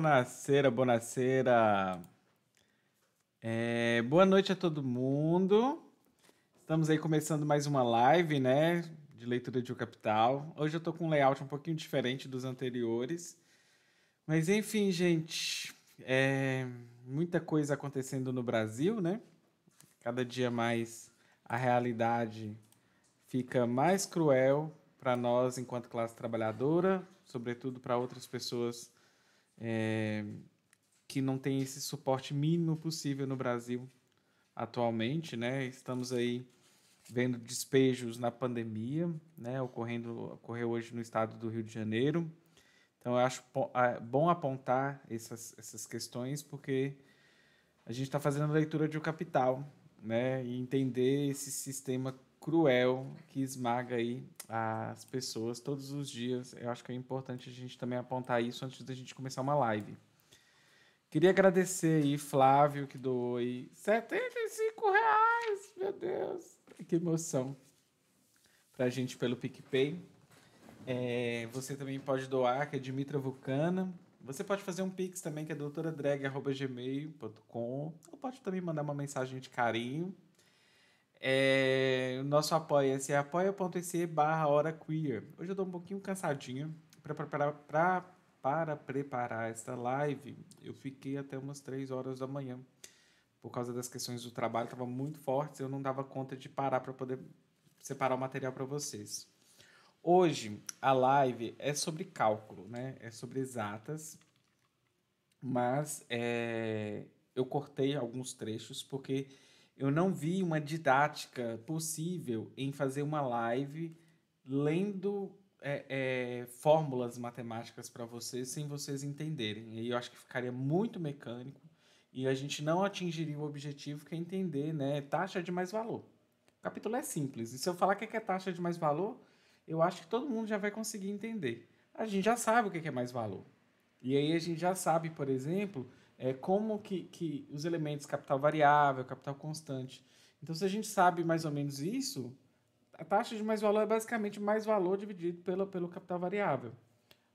Bonacera, bonacera. É, boa noite a todo mundo. Estamos aí começando mais uma live, né? De leitura de O Capital. Hoje eu tô com um layout um pouquinho diferente dos anteriores. Mas enfim, gente. É, muita coisa acontecendo no Brasil, né? Cada dia mais a realidade fica mais cruel para nós enquanto classe trabalhadora, sobretudo para outras pessoas é, que não tem esse suporte mínimo possível no Brasil atualmente, né? Estamos aí vendo despejos na pandemia, né? Ocorrendo, ocorreu hoje no estado do Rio de Janeiro. Então, eu acho bom apontar essas, essas questões, porque a gente está fazendo a leitura de O Capital, né? E entender esse sistema cruel que esmaga aí as pessoas todos os dias. Eu acho que é importante a gente também apontar isso antes da gente começar uma live. Queria agradecer aí Flávio que doou aí 75 reais, meu Deus, que emoção pra gente pelo PicPay. É, você também pode doar, que é Dimitra Vulcana. Você pode fazer um pix também, que é doutoradrag.gmail.com. Ou pode também mandar uma mensagem de carinho é, o nosso apoia-se é apoia.se barra hora queer. Hoje eu tô um pouquinho cansadinho para preparar, pra, para preparar esta live. Eu fiquei até umas 3 horas da manhã. Por causa das questões do trabalho, estava muito forte, eu não dava conta de parar para poder separar o material para vocês. Hoje a live é sobre cálculo, né? É sobre exatas, mas é, eu cortei alguns trechos porque eu não vi uma didática possível em fazer uma live lendo é, é, fórmulas matemáticas para vocês sem vocês entenderem. E eu acho que ficaria muito mecânico e a gente não atingiria o objetivo que é entender, né? Taxa de mais valor. O capítulo é simples. E se eu falar o é que é taxa de mais valor, eu acho que todo mundo já vai conseguir entender. A gente já sabe o que é, é mais valor. E aí a gente já sabe, por exemplo, é, como que, que os elementos capital variável, capital constante. Então, se a gente sabe mais ou menos isso, a taxa de mais valor é basicamente mais valor dividido pelo, pelo capital variável.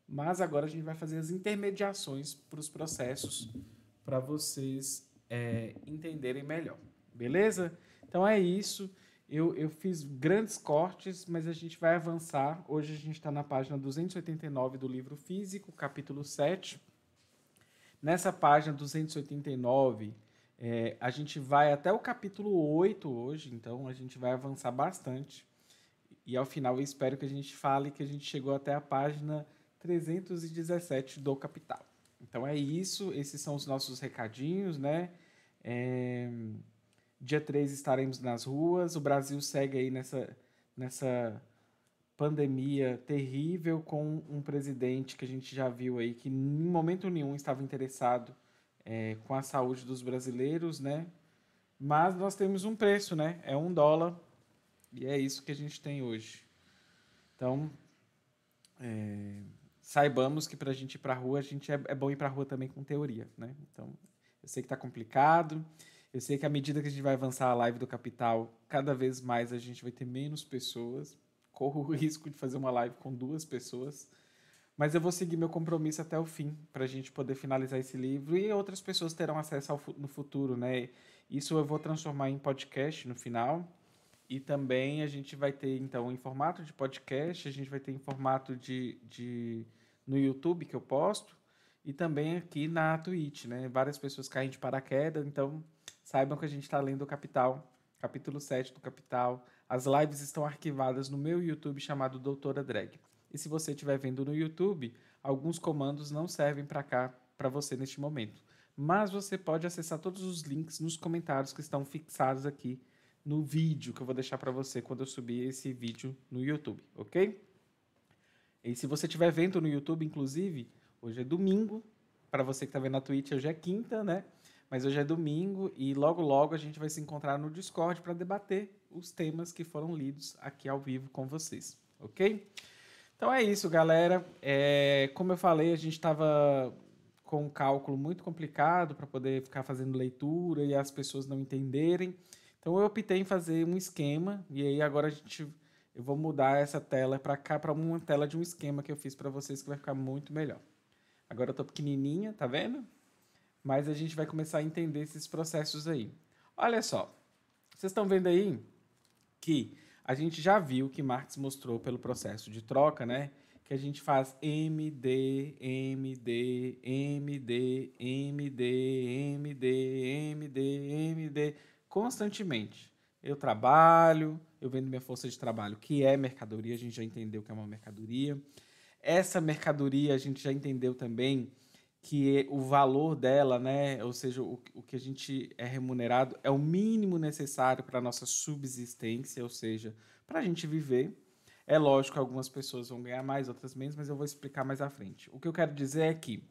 Mas agora a gente vai fazer as intermediações para os processos para vocês é, entenderem melhor. Beleza? Então é isso. Eu, eu fiz grandes cortes, mas a gente vai avançar. Hoje a gente está na página 289 do livro físico, capítulo 7. Nessa página 289, é, a gente vai até o capítulo 8 hoje, então a gente vai avançar bastante. E ao final eu espero que a gente fale que a gente chegou até a página 317 do Capital. Então é isso, esses são os nossos recadinhos, né? É, dia 3 estaremos nas ruas, o Brasil segue aí nessa, nessa pandemia terrível com um presidente que a gente já viu aí que em momento nenhum estava interessado é, com a saúde dos brasileiros, né? Mas nós temos um preço, né? É um dólar e é isso que a gente tem hoje. Então, é, saibamos que para a gente ir para a rua, a gente é, é bom ir para a rua também com teoria, né? Então, eu sei que está complicado, eu sei que à medida que a gente vai avançar a live do Capital, cada vez mais a gente vai ter menos pessoas, corro o risco de fazer uma live com duas pessoas. Mas eu vou seguir meu compromisso até o fim, para a gente poder finalizar esse livro e outras pessoas terão acesso ao, no futuro, né? Isso eu vou transformar em podcast no final. E também a gente vai ter, então, em formato de podcast, a gente vai ter em formato de, de no YouTube que eu posto, e também aqui na Twitch, né? Várias pessoas caem de paraquedas, então saibam que a gente está lendo o Capital, capítulo 7 do Capital, as lives estão arquivadas no meu YouTube chamado Doutora Drag. E se você estiver vendo no YouTube, alguns comandos não servem para cá para você neste momento. Mas você pode acessar todos os links nos comentários que estão fixados aqui no vídeo que eu vou deixar para você quando eu subir esse vídeo no YouTube, ok? E se você estiver vendo no YouTube, inclusive, hoje é domingo, para você que está vendo na Twitch, hoje é quinta, né? Mas hoje é domingo e logo logo a gente vai se encontrar no Discord para debater os temas que foram lidos aqui ao vivo com vocês, ok? Então é isso, galera. É, como eu falei, a gente estava com um cálculo muito complicado para poder ficar fazendo leitura e as pessoas não entenderem. Então eu optei em fazer um esquema e aí agora a gente eu vou mudar essa tela para cá para uma tela de um esquema que eu fiz para vocês que vai ficar muito melhor. Agora eu tô pequenininha, tá vendo? Mas a gente vai começar a entender esses processos aí. Olha só. Vocês estão vendo aí? que a gente já viu que Marx mostrou pelo processo de troca, né? Que a gente faz MD, MD, MD, MD, MD, MD, MD, constantemente. Eu trabalho, eu vendo minha força de trabalho, que é mercadoria, a gente já entendeu que é uma mercadoria. Essa mercadoria a gente já entendeu também que é o valor dela, né, ou seja, o, o que a gente é remunerado é o mínimo necessário para a nossa subsistência, ou seja, para a gente viver. É lógico que algumas pessoas vão ganhar mais, outras menos, mas eu vou explicar mais à frente. O que eu quero dizer é que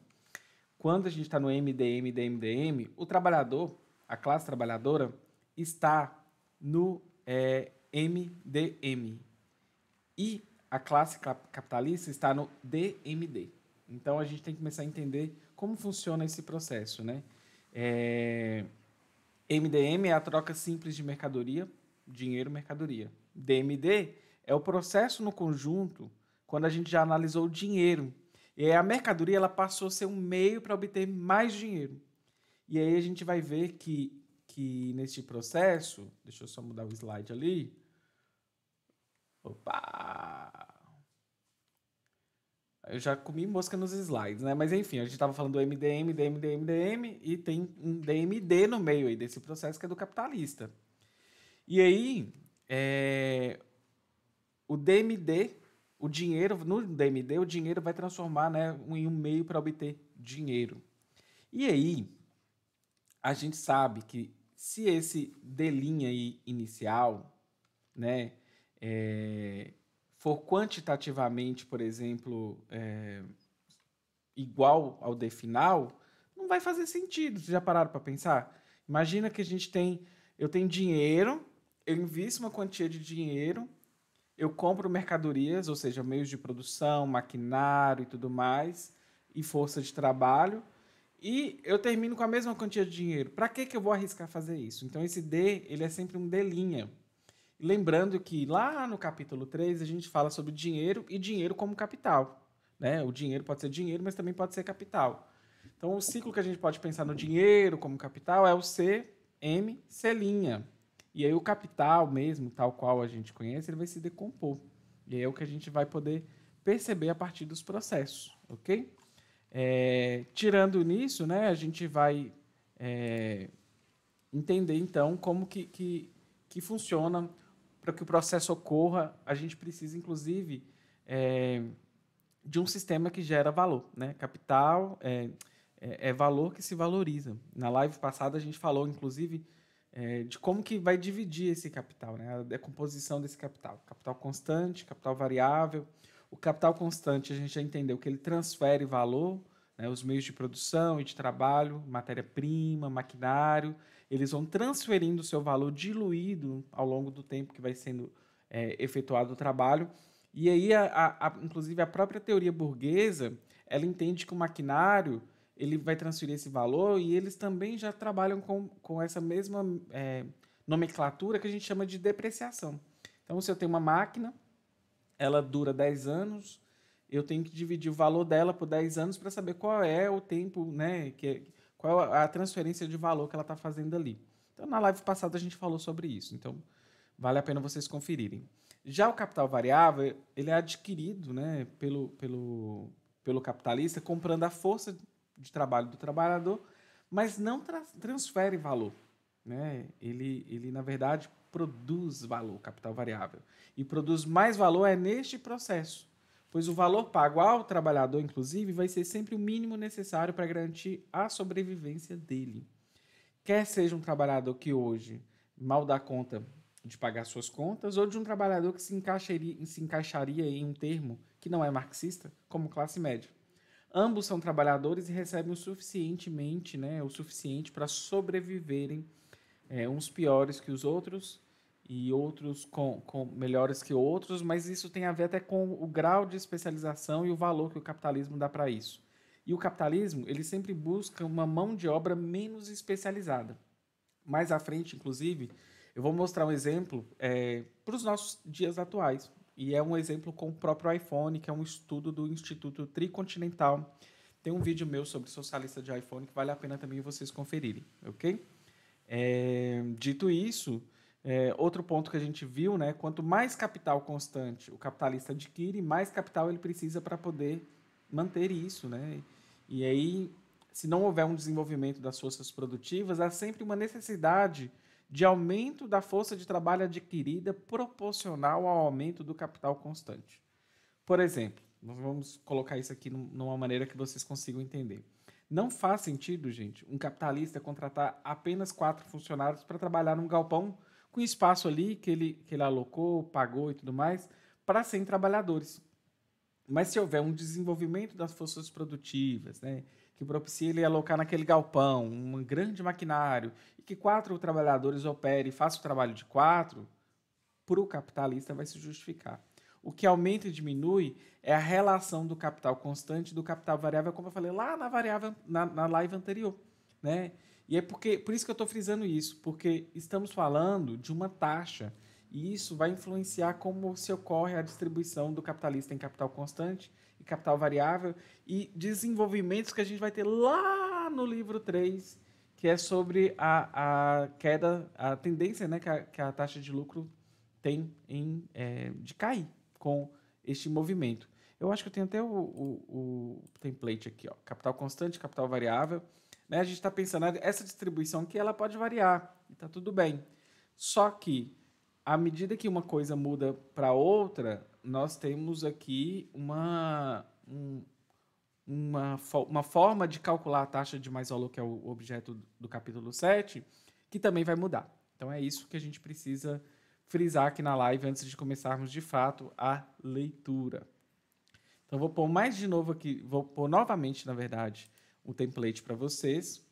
quando a gente está no MDM, DMDM, o trabalhador, a classe trabalhadora, está no é, MDM. E a classe capitalista está no DMD. Então a gente tem que começar a entender como funciona esse processo, né? É, MDM é a troca simples de mercadoria, dinheiro, mercadoria. DMD é o processo no conjunto quando a gente já analisou o dinheiro. E a mercadoria ela passou a ser um meio para obter mais dinheiro. E aí a gente vai ver que, que neste processo, deixa eu só mudar o slide ali. Opa! Eu já comi mosca nos slides, né? Mas enfim, a gente tava falando do MDM, DM, DM, DM, e tem um DMD no meio aí desse processo que é do capitalista. E aí, é... o DMD, o dinheiro, no DMD, o dinheiro vai transformar né, em um meio para obter dinheiro. E aí, a gente sabe que se esse D aí inicial, né, é, for quantitativamente, por exemplo, é, igual ao D final, não vai fazer sentido. Vocês já pararam para pensar? Imagina que a gente tem. Eu tenho dinheiro, eu invisto uma quantia de dinheiro, eu compro mercadorias, ou seja, meios de produção, maquinário e tudo mais, e força de trabalho, e eu termino com a mesma quantia de dinheiro. Para que, que eu vou arriscar fazer isso? Então, esse D ele é sempre um D linha. Lembrando que lá no capítulo 3 a gente fala sobre dinheiro e dinheiro como capital. Né? O dinheiro pode ser dinheiro, mas também pode ser capital. Então, o ciclo que a gente pode pensar no dinheiro como capital é o C, M, C linha. E aí o capital mesmo, tal qual a gente conhece, ele vai se decompor. E aí é o que a gente vai poder perceber a partir dos processos, ok? É, tirando nisso, né, a gente vai é, entender então como que, que, que funciona para que o processo ocorra, a gente precisa, inclusive, é, de um sistema que gera valor. Né? Capital é, é, é valor que se valoriza. Na live passada, a gente falou, inclusive, é, de como que vai dividir esse capital, né? a decomposição desse capital. Capital constante, capital variável. O capital constante, a gente já entendeu que ele transfere valor, né? os meios de produção e de trabalho, matéria-prima, maquinário, eles vão transferindo o seu valor diluído ao longo do tempo que vai sendo é, efetuado o trabalho. E aí, a, a, a, inclusive, a própria teoria burguesa, ela entende que o maquinário ele vai transferir esse valor e eles também já trabalham com, com essa mesma é, nomenclatura que a gente chama de depreciação. Então, se eu tenho uma máquina, ela dura 10 anos, eu tenho que dividir o valor dela por 10 anos para saber qual é o tempo né, que, é qual a transferência de valor que ela está fazendo ali. Então, na live passada a gente falou sobre isso, então vale a pena vocês conferirem. Já o capital variável, ele é adquirido né, pelo, pelo, pelo capitalista comprando a força de trabalho do trabalhador, mas não tra transfere valor. Né? Ele, ele, na verdade, produz valor, capital variável. E produz mais valor é neste processo pois o valor pago ao trabalhador, inclusive, vai ser sempre o mínimo necessário para garantir a sobrevivência dele. Quer seja um trabalhador que hoje mal dá conta de pagar suas contas, ou de um trabalhador que se encaixaria, se encaixaria em um termo que não é marxista, como classe média. Ambos são trabalhadores e recebem o suficientemente, né, o suficiente para sobreviverem é, uns piores que os outros, e outros com, com melhores que outros, mas isso tem a ver até com o grau de especialização e o valor que o capitalismo dá para isso. E o capitalismo, ele sempre busca uma mão de obra menos especializada. Mais à frente, inclusive, eu vou mostrar um exemplo é, para os nossos dias atuais. E é um exemplo com o próprio iPhone, que é um estudo do Instituto Tricontinental. Tem um vídeo meu sobre socialista de iPhone que vale a pena também vocês conferirem, ok? É, dito isso, é, outro ponto que a gente viu, né? Quanto mais capital constante o capitalista adquire, mais capital ele precisa para poder manter isso, né? E aí, se não houver um desenvolvimento das forças produtivas, há sempre uma necessidade de aumento da força de trabalho adquirida proporcional ao aumento do capital constante. Por exemplo, vamos colocar isso aqui numa maneira que vocês consigam entender. Não faz sentido, gente, um capitalista contratar apenas quatro funcionários para trabalhar num galpão com espaço ali que ele, que ele alocou, pagou e tudo mais, para 100 trabalhadores. Mas se houver um desenvolvimento das forças produtivas, né, que propicie ele alocar naquele galpão um grande maquinário e que quatro trabalhadores operem e façam o trabalho de quatro, para o capitalista vai se justificar. O que aumenta e diminui é a relação do capital constante do capital variável, como eu falei lá na variável na, na live anterior. Né? E é porque, por isso que eu estou frisando isso, porque estamos falando de uma taxa e isso vai influenciar como se ocorre a distribuição do capitalista em capital constante e capital variável e desenvolvimentos que a gente vai ter lá no livro 3, que é sobre a, a queda, a tendência né, que, a, que a taxa de lucro tem em, é, de cair com este movimento. Eu acho que eu tenho até o, o, o template aqui, ó, capital constante, capital variável, né? A gente está pensando ah, essa distribuição que ela pode variar e está tudo bem. Só que à medida que uma coisa muda para outra, nós temos aqui uma, um, uma, uma forma de calcular a taxa de mais valor, que é o objeto do capítulo 7, que também vai mudar. Então é isso que a gente precisa frisar aqui na live antes de começarmos de fato a leitura. Então vou pôr mais de novo aqui, vou pôr novamente, na verdade, o template para vocês,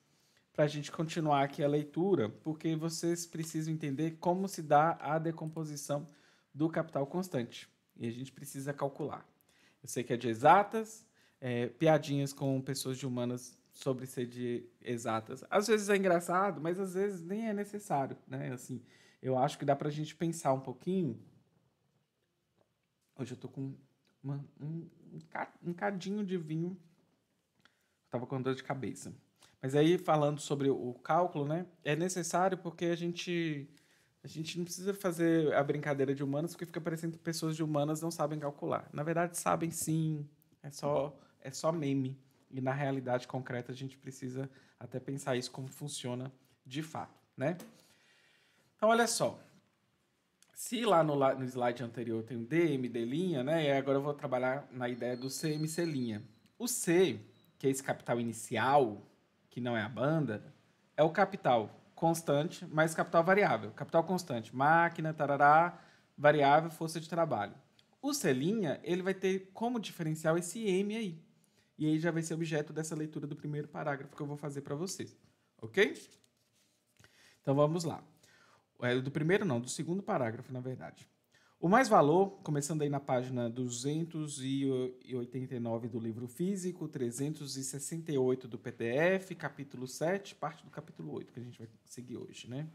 para a gente continuar aqui a leitura, porque vocês precisam entender como se dá a decomposição do capital constante. E a gente precisa calcular. Eu sei que é de exatas, é, piadinhas com pessoas de humanas sobre ser de exatas. Às vezes é engraçado, mas às vezes nem é necessário, né? Assim, eu acho que dá para a gente pensar um pouquinho. Hoje eu tô com uma, um, um cadinho de vinho Tava com dor de cabeça. Mas aí, falando sobre o cálculo, né? É necessário porque a gente. A gente não precisa fazer a brincadeira de humanas, porque fica parecendo que pessoas de humanas não sabem calcular. Na verdade, sabem sim. É só, é só meme. E na realidade concreta, a gente precisa até pensar isso como funciona de fato, né? Então, olha só. Se lá no, no slide anterior tem o D, linha, né? E agora eu vou trabalhar na ideia do C, linha. O C que é esse capital inicial, que não é a banda, é o capital constante mais capital variável. Capital constante, máquina, tarará, variável, força de trabalho. O Celinha, ele vai ter como diferencial esse M aí. E aí já vai ser objeto dessa leitura do primeiro parágrafo que eu vou fazer para vocês. Ok? Então vamos lá. É, do primeiro não, do segundo parágrafo, na verdade. O mais valor, começando aí na página 289 do livro físico, 368 do PDF, capítulo 7, parte do capítulo 8 que a gente vai seguir hoje, né?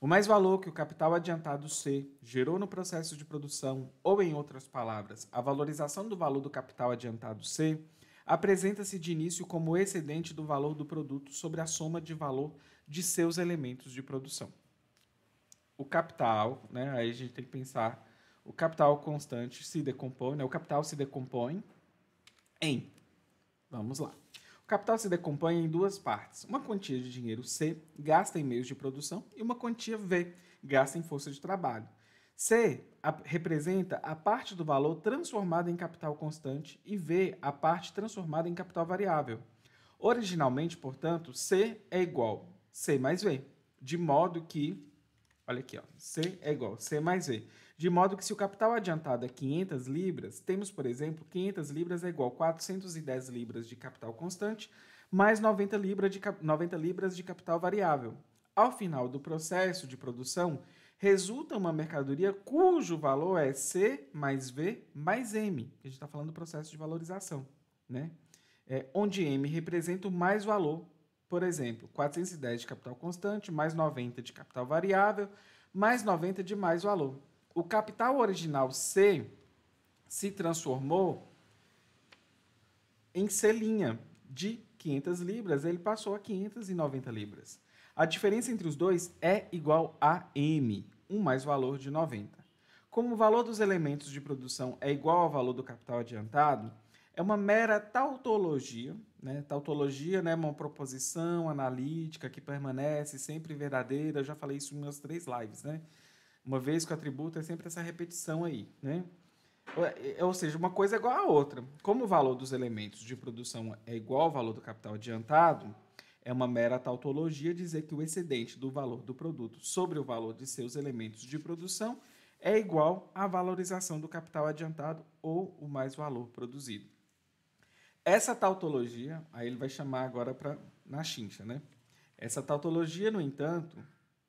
O mais valor que o capital adiantado C gerou no processo de produção, ou em outras palavras, a valorização do valor do capital adiantado C, apresenta-se de início como o excedente do valor do produto sobre a soma de valor de seus elementos de produção. O capital, né, aí a gente tem que pensar o capital constante se decompõe, né? o capital se decompõe em, vamos lá, o capital se decompõe em duas partes. Uma quantia de dinheiro C gasta em meios de produção e uma quantia V gasta em força de trabalho. C a, representa a parte do valor transformada em capital constante e V a parte transformada em capital variável. Originalmente, portanto, C é igual C mais V, de modo que, olha aqui, ó, C é igual C mais V, de modo que se o capital adiantado é 500 libras, temos, por exemplo, 500 libras é igual a 410 libras de capital constante mais 90, libra de, 90 libras de capital variável. Ao final do processo de produção, resulta uma mercadoria cujo valor é C mais V mais M, que a gente está falando do processo de valorização, né? É, onde M representa o mais valor, por exemplo, 410 de capital constante, mais 90 de capital variável, mais 90 de mais valor o capital original C se transformou em selinha de 500 libras, ele passou a 590 libras. A diferença entre os dois é igual a M, 1 um mais valor de 90. Como o valor dos elementos de produção é igual ao valor do capital adiantado, é uma mera tautologia, né? Tautologia é né? uma proposição analítica que permanece sempre verdadeira. Eu já falei isso em meus três lives, né? Uma vez que o atributo é sempre essa repetição aí, né? Ou é, é, seja, uma coisa é igual à outra. Como o valor dos elementos de produção é igual ao valor do capital adiantado, é uma mera tautologia dizer que o excedente do valor do produto sobre o valor de seus elementos de produção é igual à valorização do capital adiantado ou o mais valor produzido. Essa tautologia, aí ele vai chamar agora para na chincha, né? Essa tautologia, no entanto,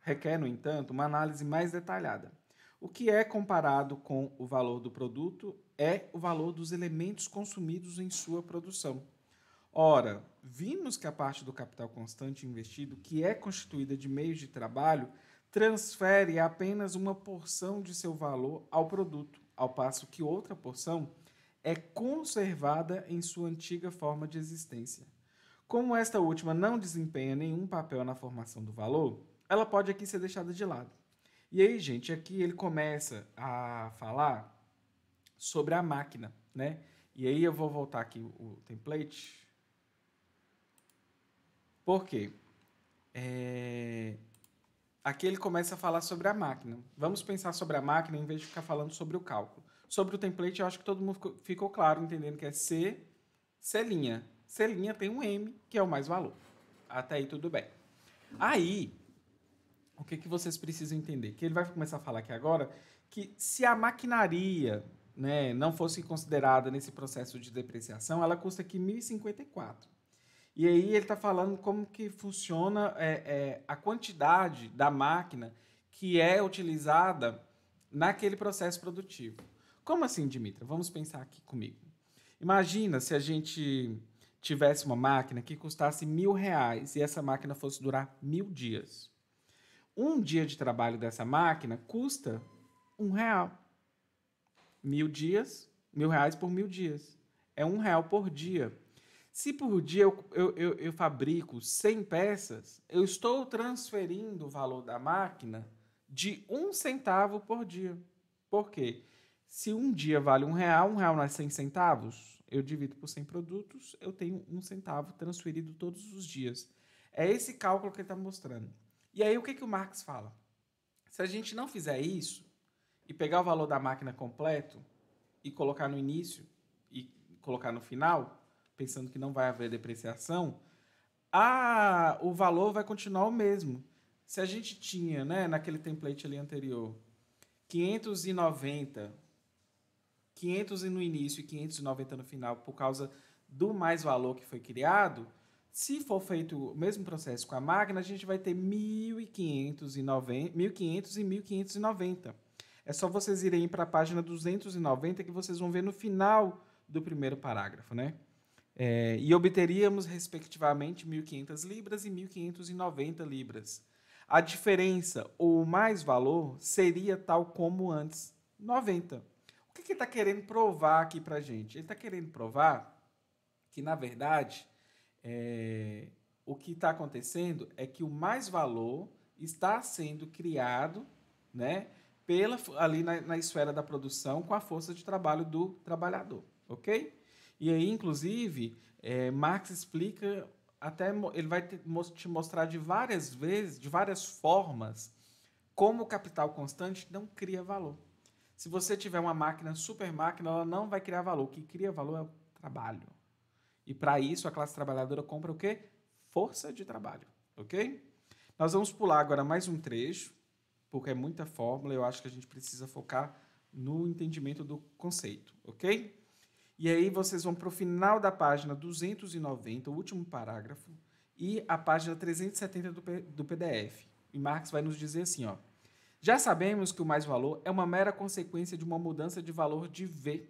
requer, no entanto, uma análise mais detalhada. O que é comparado com o valor do produto é o valor dos elementos consumidos em sua produção. Ora, vimos que a parte do capital constante investido, que é constituída de meios de trabalho, transfere apenas uma porção de seu valor ao produto, ao passo que outra porção é conservada em sua antiga forma de existência. Como esta última não desempenha nenhum papel na formação do valor, ela pode aqui ser deixada de lado. E aí, gente, aqui ele começa a falar sobre a máquina, né? E aí eu vou voltar aqui o template. Por quê? É... Aqui ele começa a falar sobre a máquina. Vamos pensar sobre a máquina em vez de ficar falando sobre o cálculo. Sobre o template, eu acho que todo mundo ficou claro, entendendo que é C, C C tem um M, que é o mais valor. Até aí tudo bem. Aí, o que, que vocês precisam entender? Que ele vai começar a falar aqui agora que se a maquinaria né, não fosse considerada nesse processo de depreciação, ela custa aqui 1.054. E aí ele está falando como que funciona é, é, a quantidade da máquina que é utilizada naquele processo produtivo. Como assim, Dimitra? Vamos pensar aqui comigo. Imagina se a gente tivesse uma máquina que custasse mil reais e essa máquina fosse durar mil dias um dia de trabalho dessa máquina custa um real. Mil dias, mil reais por mil dias. É um real por dia. Se por dia eu, eu, eu, eu fabrico 100 peças, eu estou transferindo o valor da máquina de um centavo por dia. Por quê? Se um dia vale um real, um real não é 100 centavos, eu divido por 100 produtos, eu tenho um centavo transferido todos os dias. É esse cálculo que ele está mostrando. E aí o que, que o Marx fala? Se a gente não fizer isso e pegar o valor da máquina completo e colocar no início e colocar no final, pensando que não vai haver depreciação, a, o valor vai continuar o mesmo. Se a gente tinha, né, naquele template ali anterior, 590, 500 no início e 590 no final por causa do mais valor que foi criado, se for feito o mesmo processo com a máquina, a gente vai ter 1.500 e 1.590. É só vocês irem para a página 290 que vocês vão ver no final do primeiro parágrafo, né? É, e obteríamos, respectivamente, 1.500 libras e 1.590 libras. A diferença ou mais valor seria tal como antes, 90. O que, que ele está querendo provar aqui para gente? Ele está querendo provar que, na verdade, é, o que está acontecendo é que o mais valor está sendo criado né, pela, ali na, na esfera da produção com a força de trabalho do trabalhador, ok? E aí, inclusive, é, Marx explica até ele vai te mostrar de várias vezes, de várias formas, como o capital constante não cria valor. Se você tiver uma máquina super máquina, ela não vai criar valor. O que cria valor é o trabalho. E para isso a classe trabalhadora compra o quê? Força de trabalho, ok? Nós vamos pular agora mais um trecho, porque é muita fórmula, eu acho que a gente precisa focar no entendimento do conceito, ok? E aí vocês vão para o final da página 290, o último parágrafo, e a página 370 do, do PDF. E Marx vai nos dizer assim, ó. Já sabemos que o mais-valor é uma mera consequência de uma mudança de valor de V.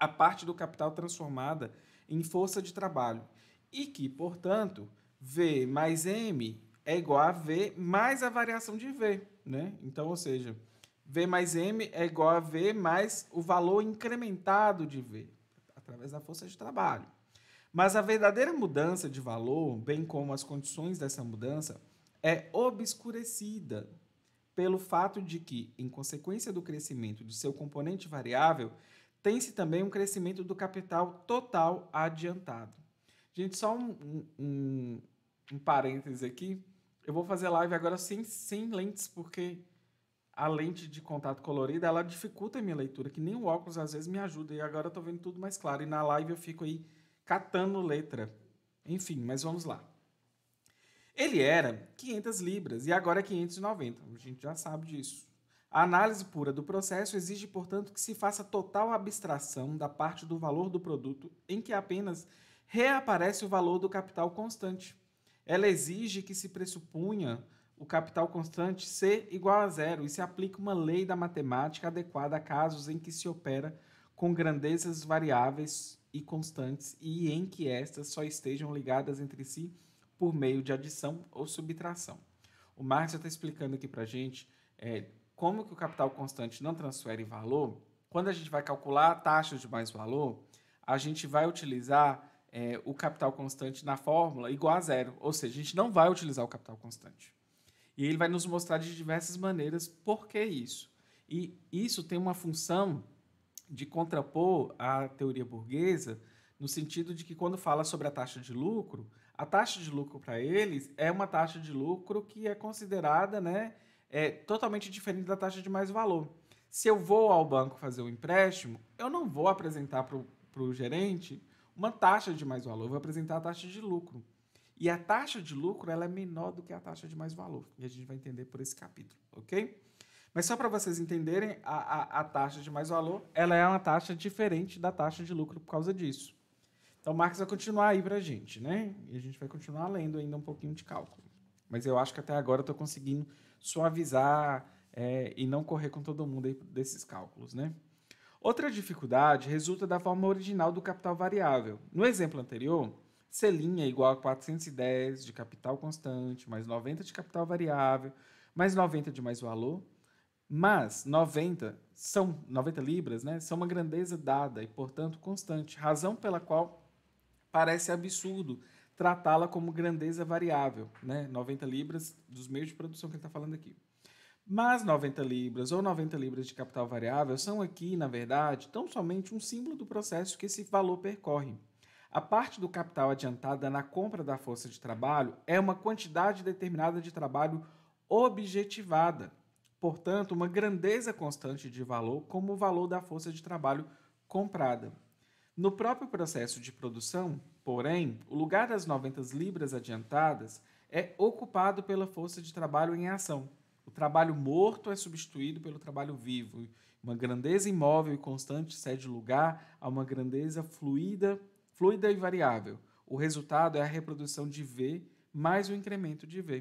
A parte do capital transformada em força de trabalho e que, portanto, V mais M é igual a V mais a variação de V. Né? Então, ou seja, V mais M é igual a V mais o valor incrementado de V, através da força de trabalho. Mas a verdadeira mudança de valor, bem como as condições dessa mudança, é obscurecida pelo fato de que, em consequência do crescimento de seu componente variável, tem-se também um crescimento do capital total adiantado. Gente, só um, um, um parêntese aqui. Eu vou fazer live agora sem, sem lentes, porque a lente de contato colorida ela dificulta a minha leitura, que nem o óculos às vezes me ajuda. E agora eu estou vendo tudo mais claro. E na live eu fico aí catando letra. Enfim, mas vamos lá. Ele era 500 libras e agora é 590. A gente já sabe disso. A análise pura do processo exige, portanto, que se faça total abstração da parte do valor do produto em que apenas reaparece o valor do capital constante. Ela exige que se pressuponha o capital constante ser igual a zero e se aplique uma lei da matemática adequada a casos em que se opera com grandezas variáveis e constantes e em que estas só estejam ligadas entre si por meio de adição ou subtração. O Marx está explicando aqui para a gente é, como que o capital constante não transfere valor, quando a gente vai calcular a taxa de mais valor, a gente vai utilizar é, o capital constante na fórmula igual a zero. Ou seja, a gente não vai utilizar o capital constante. E ele vai nos mostrar de diversas maneiras por que isso. E isso tem uma função de contrapor a teoria burguesa, no sentido de que quando fala sobre a taxa de lucro, a taxa de lucro para eles é uma taxa de lucro que é considerada, né, é totalmente diferente da taxa de mais valor. Se eu vou ao banco fazer um empréstimo, eu não vou apresentar para o gerente uma taxa de mais valor, eu vou apresentar a taxa de lucro. E a taxa de lucro ela é menor do que a taxa de mais valor. E a gente vai entender por esse capítulo, ok? Mas só para vocês entenderem, a, a, a, taxa de mais valor ela é uma taxa diferente da taxa de lucro por causa disso. Então o Marcos vai continuar aí para a gente, né? E a gente vai continuar lendo ainda um pouquinho de cálculo. Mas eu acho que até agora eu estou conseguindo suavizar é, e não correr com todo mundo desses cálculos, né? Outra dificuldade resulta da forma original do capital variável. No exemplo anterior, Celinha é igual a 410 de capital constante, mais 90 de capital variável, mais 90 de mais valor, mas 90 são 90 libras, né? São uma grandeza dada e, portanto, constante, razão pela qual parece absurdo tratá-la como grandeza variável, né? 90 libras dos meios de produção que ele está falando aqui. Mas 90 libras ou 90 libras de capital variável são aqui, na verdade, tão somente um símbolo do processo que esse valor percorre. A parte do capital adiantada na compra da força de trabalho é uma quantidade determinada de trabalho objetivada, portanto, uma grandeza constante de valor como o valor da força de trabalho comprada. No próprio processo de produção, Porém, o lugar das 90 libras adiantadas é ocupado pela força de trabalho em ação. O trabalho morto é substituído pelo trabalho vivo. Uma grandeza imóvel e constante cede lugar a uma grandeza fluida, fluida e variável. O resultado é a reprodução de V mais o incremento de V.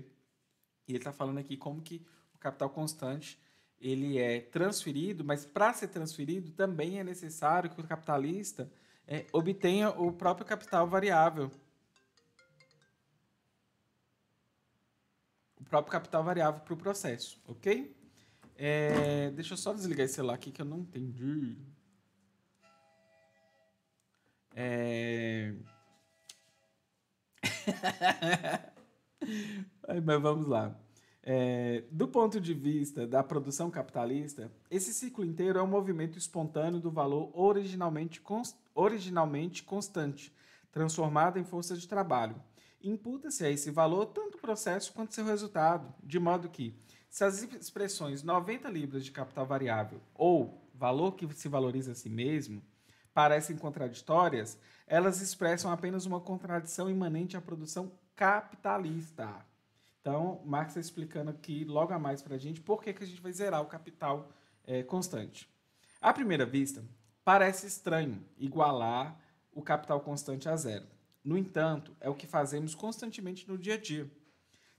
E ele está falando aqui como que o capital constante ele é transferido, mas para ser transferido também é necessário que o capitalista é, obtenha o próprio capital variável. O próprio capital variável para o processo, ok? É, deixa eu só desligar esse celular aqui que eu não entendi. É... Mas vamos lá. É, do ponto de vista da produção capitalista, esse ciclo inteiro é um movimento espontâneo do valor originalmente originalmente constante, transformada em força de trabalho. Imputa-se a esse valor tanto o processo quanto seu resultado, de modo que, se as expressões 90 libras de capital variável ou valor que se valoriza a si mesmo parecem contraditórias, elas expressam apenas uma contradição imanente à produção capitalista. Então, Marx está explicando aqui logo a mais para a gente por que, que a gente vai zerar o capital é, constante. À primeira vista, Parece estranho igualar o capital constante a zero. No entanto, é o que fazemos constantemente no dia a dia.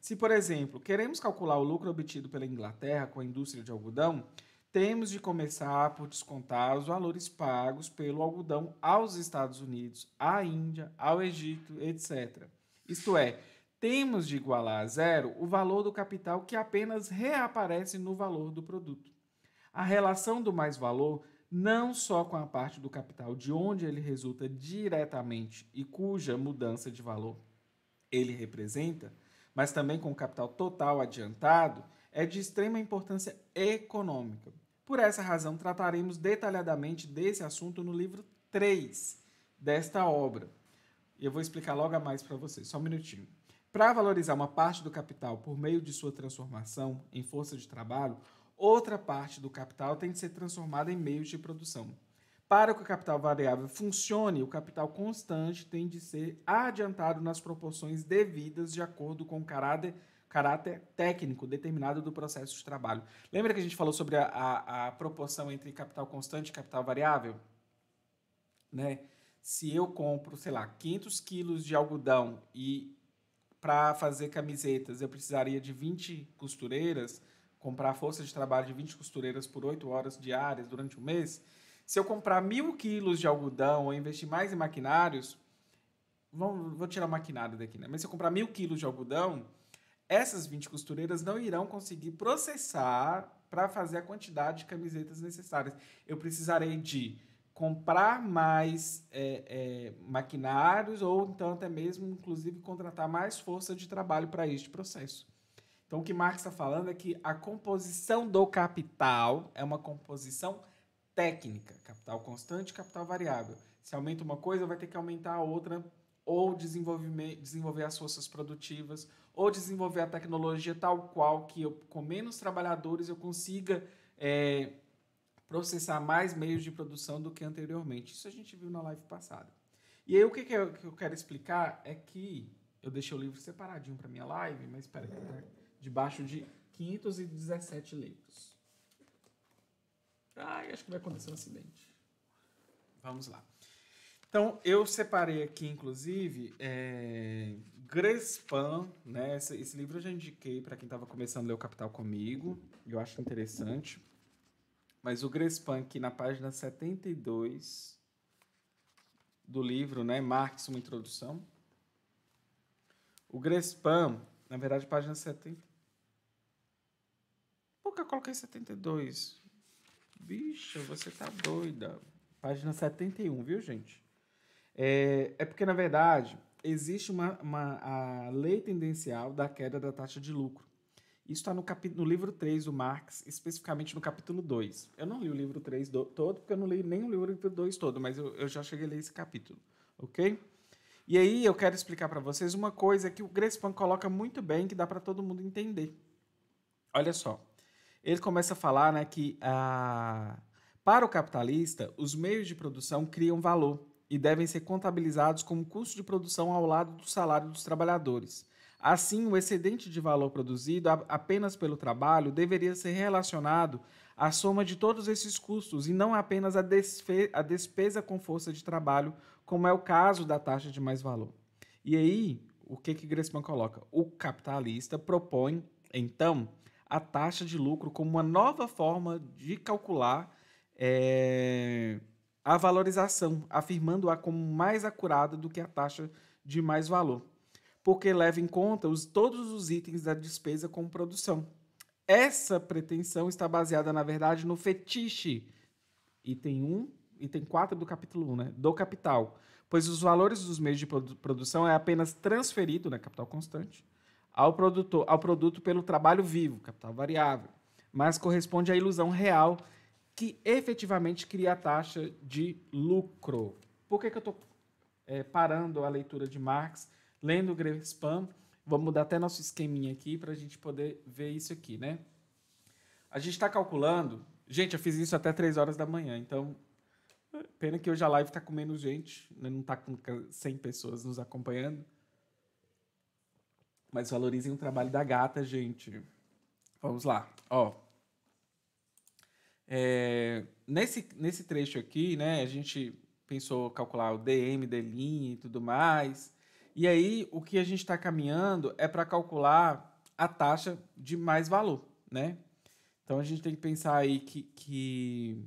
Se, por exemplo, queremos calcular o lucro obtido pela Inglaterra com a indústria de algodão, temos de começar por descontar os valores pagos pelo algodão aos Estados Unidos, à Índia, ao Egito, etc. Isto é, temos de igualar a zero o valor do capital que apenas reaparece no valor do produto. A relação do mais-valor não só com a parte do capital de onde ele resulta diretamente e cuja mudança de valor ele representa, mas também com o capital total adiantado, é de extrema importância econômica. Por essa razão, trataremos detalhadamente desse assunto no livro 3 desta obra. E eu vou explicar logo a mais para vocês, só um minutinho. Para valorizar uma parte do capital por meio de sua transformação em força de trabalho, outra parte do capital tem de ser transformada em meios de produção. Para que o capital variável funcione, o capital constante tem de ser adiantado nas proporções devidas de acordo com o caráter, caráter técnico determinado do processo de trabalho. Lembra que a gente falou sobre a, a, a proporção entre capital constante e capital variável? Né? Se eu compro, sei lá, 500 quilos de algodão e para fazer camisetas eu precisaria de 20 costureiras, comprar força de trabalho de 20 costureiras por 8 horas diárias durante um mês, se eu comprar mil quilos de algodão ou investir mais em maquinários, vamos, vou tirar o maquinário daqui, né? Mas se eu comprar mil quilos de algodão, essas 20 costureiras não irão conseguir processar para fazer a quantidade de camisetas necessárias. Eu precisarei de comprar mais é, é, maquinários ou então até mesmo, inclusive, contratar mais força de trabalho para este processo. Então, o que Marx está falando é que a composição do capital é uma composição técnica: capital constante, capital variável. Se aumenta uma coisa, vai ter que aumentar a outra, ou desenvolver, as forças produtivas, ou desenvolver a tecnologia tal qual que eu, com menos trabalhadores eu consiga é, processar mais meios de produção do que anteriormente. Isso a gente viu na live passada. E aí, o que, que, eu, que eu quero explicar é que eu deixei o livro separadinho para minha live, mas espera aí debaixo de 517 leitos. Ai, acho que vai acontecer um acidente. Vamos lá. Então, eu separei aqui, inclusive, é, Grespan, né? Esse, esse, livro eu já indiquei para quem estava começando a ler O Capital comigo, eu acho interessante. Mas o Grespan, aqui na página 72 do livro, né? Marx, uma introdução. O Grespan, na verdade, página 70 nunca coloquei 72. bicha, você tá doida. Página 71, viu, gente? É, é porque, na verdade, existe uma, uma a lei tendencial da queda da taxa de lucro. Isso está no, no, livro 3 do Marx, especificamente no capítulo 2. Eu não li o livro 3 do, todo, porque eu não li nem o livro 2 todo, mas eu, eu, já cheguei a ler esse capítulo, ok? E aí eu quero explicar para vocês uma coisa que o Grespan coloca muito bem, que dá para todo mundo entender. Olha só ele começa a falar né, que a... Ah, para o capitalista, os meios de produção criam valor e devem ser contabilizados como custo de produção ao lado do salário dos trabalhadores. Assim, o excedente de valor produzido apenas pelo trabalho deveria ser relacionado à soma de todos esses custos e não apenas à, despesa com força de trabalho, como é o caso da taxa de mais-valor. E aí, o que que Gressman coloca? O capitalista propõe, então, a taxa de lucro como uma nova forma de calcular é, a valorização, afirmando-a como mais acurada do que a taxa de mais valor, porque leva em conta os, todos os itens da despesa com produção. Essa pretensão está baseada, na verdade, no fetiche, item 1, item 4 do capítulo 1, né, do capital, pois os valores dos meios de produ produção é apenas transferido, né, capital constante, ao, produtor, ao produto pelo trabalho vivo, capital variável, mas corresponde à ilusão real que efetivamente cria a taxa de lucro. Por que, que eu estou é, parando a leitura de Marx, lendo o Grespam? Vamos mudar até nosso esqueminha aqui para a gente poder ver isso aqui, né? A gente está calculando. Gente, eu fiz isso até 3 horas da manhã, então. Pena que hoje a live está com menos gente, né? não está com 100 pessoas nos acompanhando. Mas valorizem o trabalho da gata, gente. Vamos lá. Ó. É, nesse, nesse trecho aqui, né, a gente pensou calcular o DM, DLIN e tudo mais. E aí, o que a gente está caminhando é para calcular a taxa de mais valor, né? Então, a gente tem que pensar aí que, que,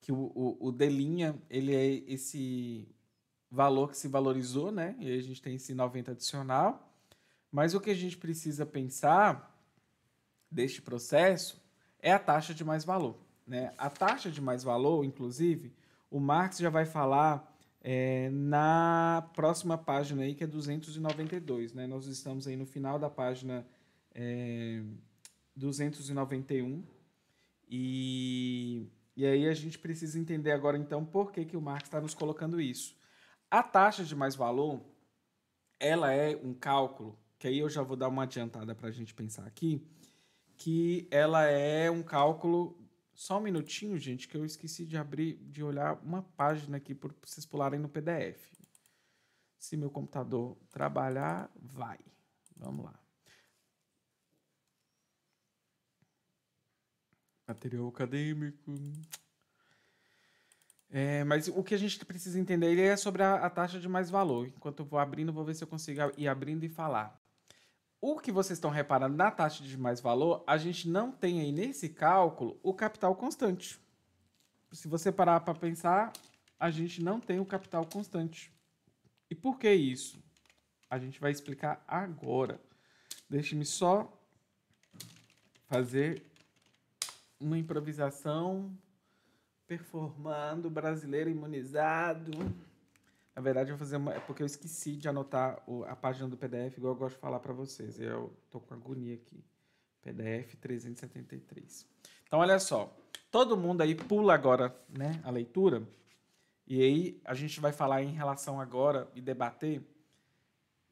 que o, o, o D' ele é esse valor que se valorizou, né? E aí a gente tem esse 90 adicional. Mas o que a gente precisa pensar deste processo é a taxa de mais valor. Né? A taxa de mais valor, inclusive, o Marx já vai falar é, na próxima página aí, que é 292. Né? Nós estamos aí no final da página é, 291. E, e aí a gente precisa entender agora, então, por que, que o Marx está nos colocando isso. A taxa de mais valor, ela é um cálculo, que aí eu já vou dar uma adiantada para a gente pensar aqui, que ela é um cálculo. Só um minutinho, gente, que eu esqueci de abrir, de olhar uma página aqui para vocês pularem no PDF. Se meu computador trabalhar, vai. Vamos lá. Material acadêmico. É, mas o que a gente precisa entender é sobre a, a taxa de mais valor. Enquanto eu vou abrindo, vou ver se eu consigo ir abrindo e falar. O que vocês estão reparando na taxa de mais valor, a gente não tem aí nesse cálculo o capital constante. Se você parar para pensar, a gente não tem o capital constante. E por que isso? A gente vai explicar agora. Deixe-me só fazer uma improvisação performando, brasileiro imunizado. Na verdade, eu vou fazer uma. É porque eu esqueci de anotar o, a página do PDF, igual eu gosto de falar para vocês. Eu tô com agonia aqui. PDF 373. Então, olha só. Todo mundo aí pula agora né, a leitura. E aí a gente vai falar em relação agora e debater,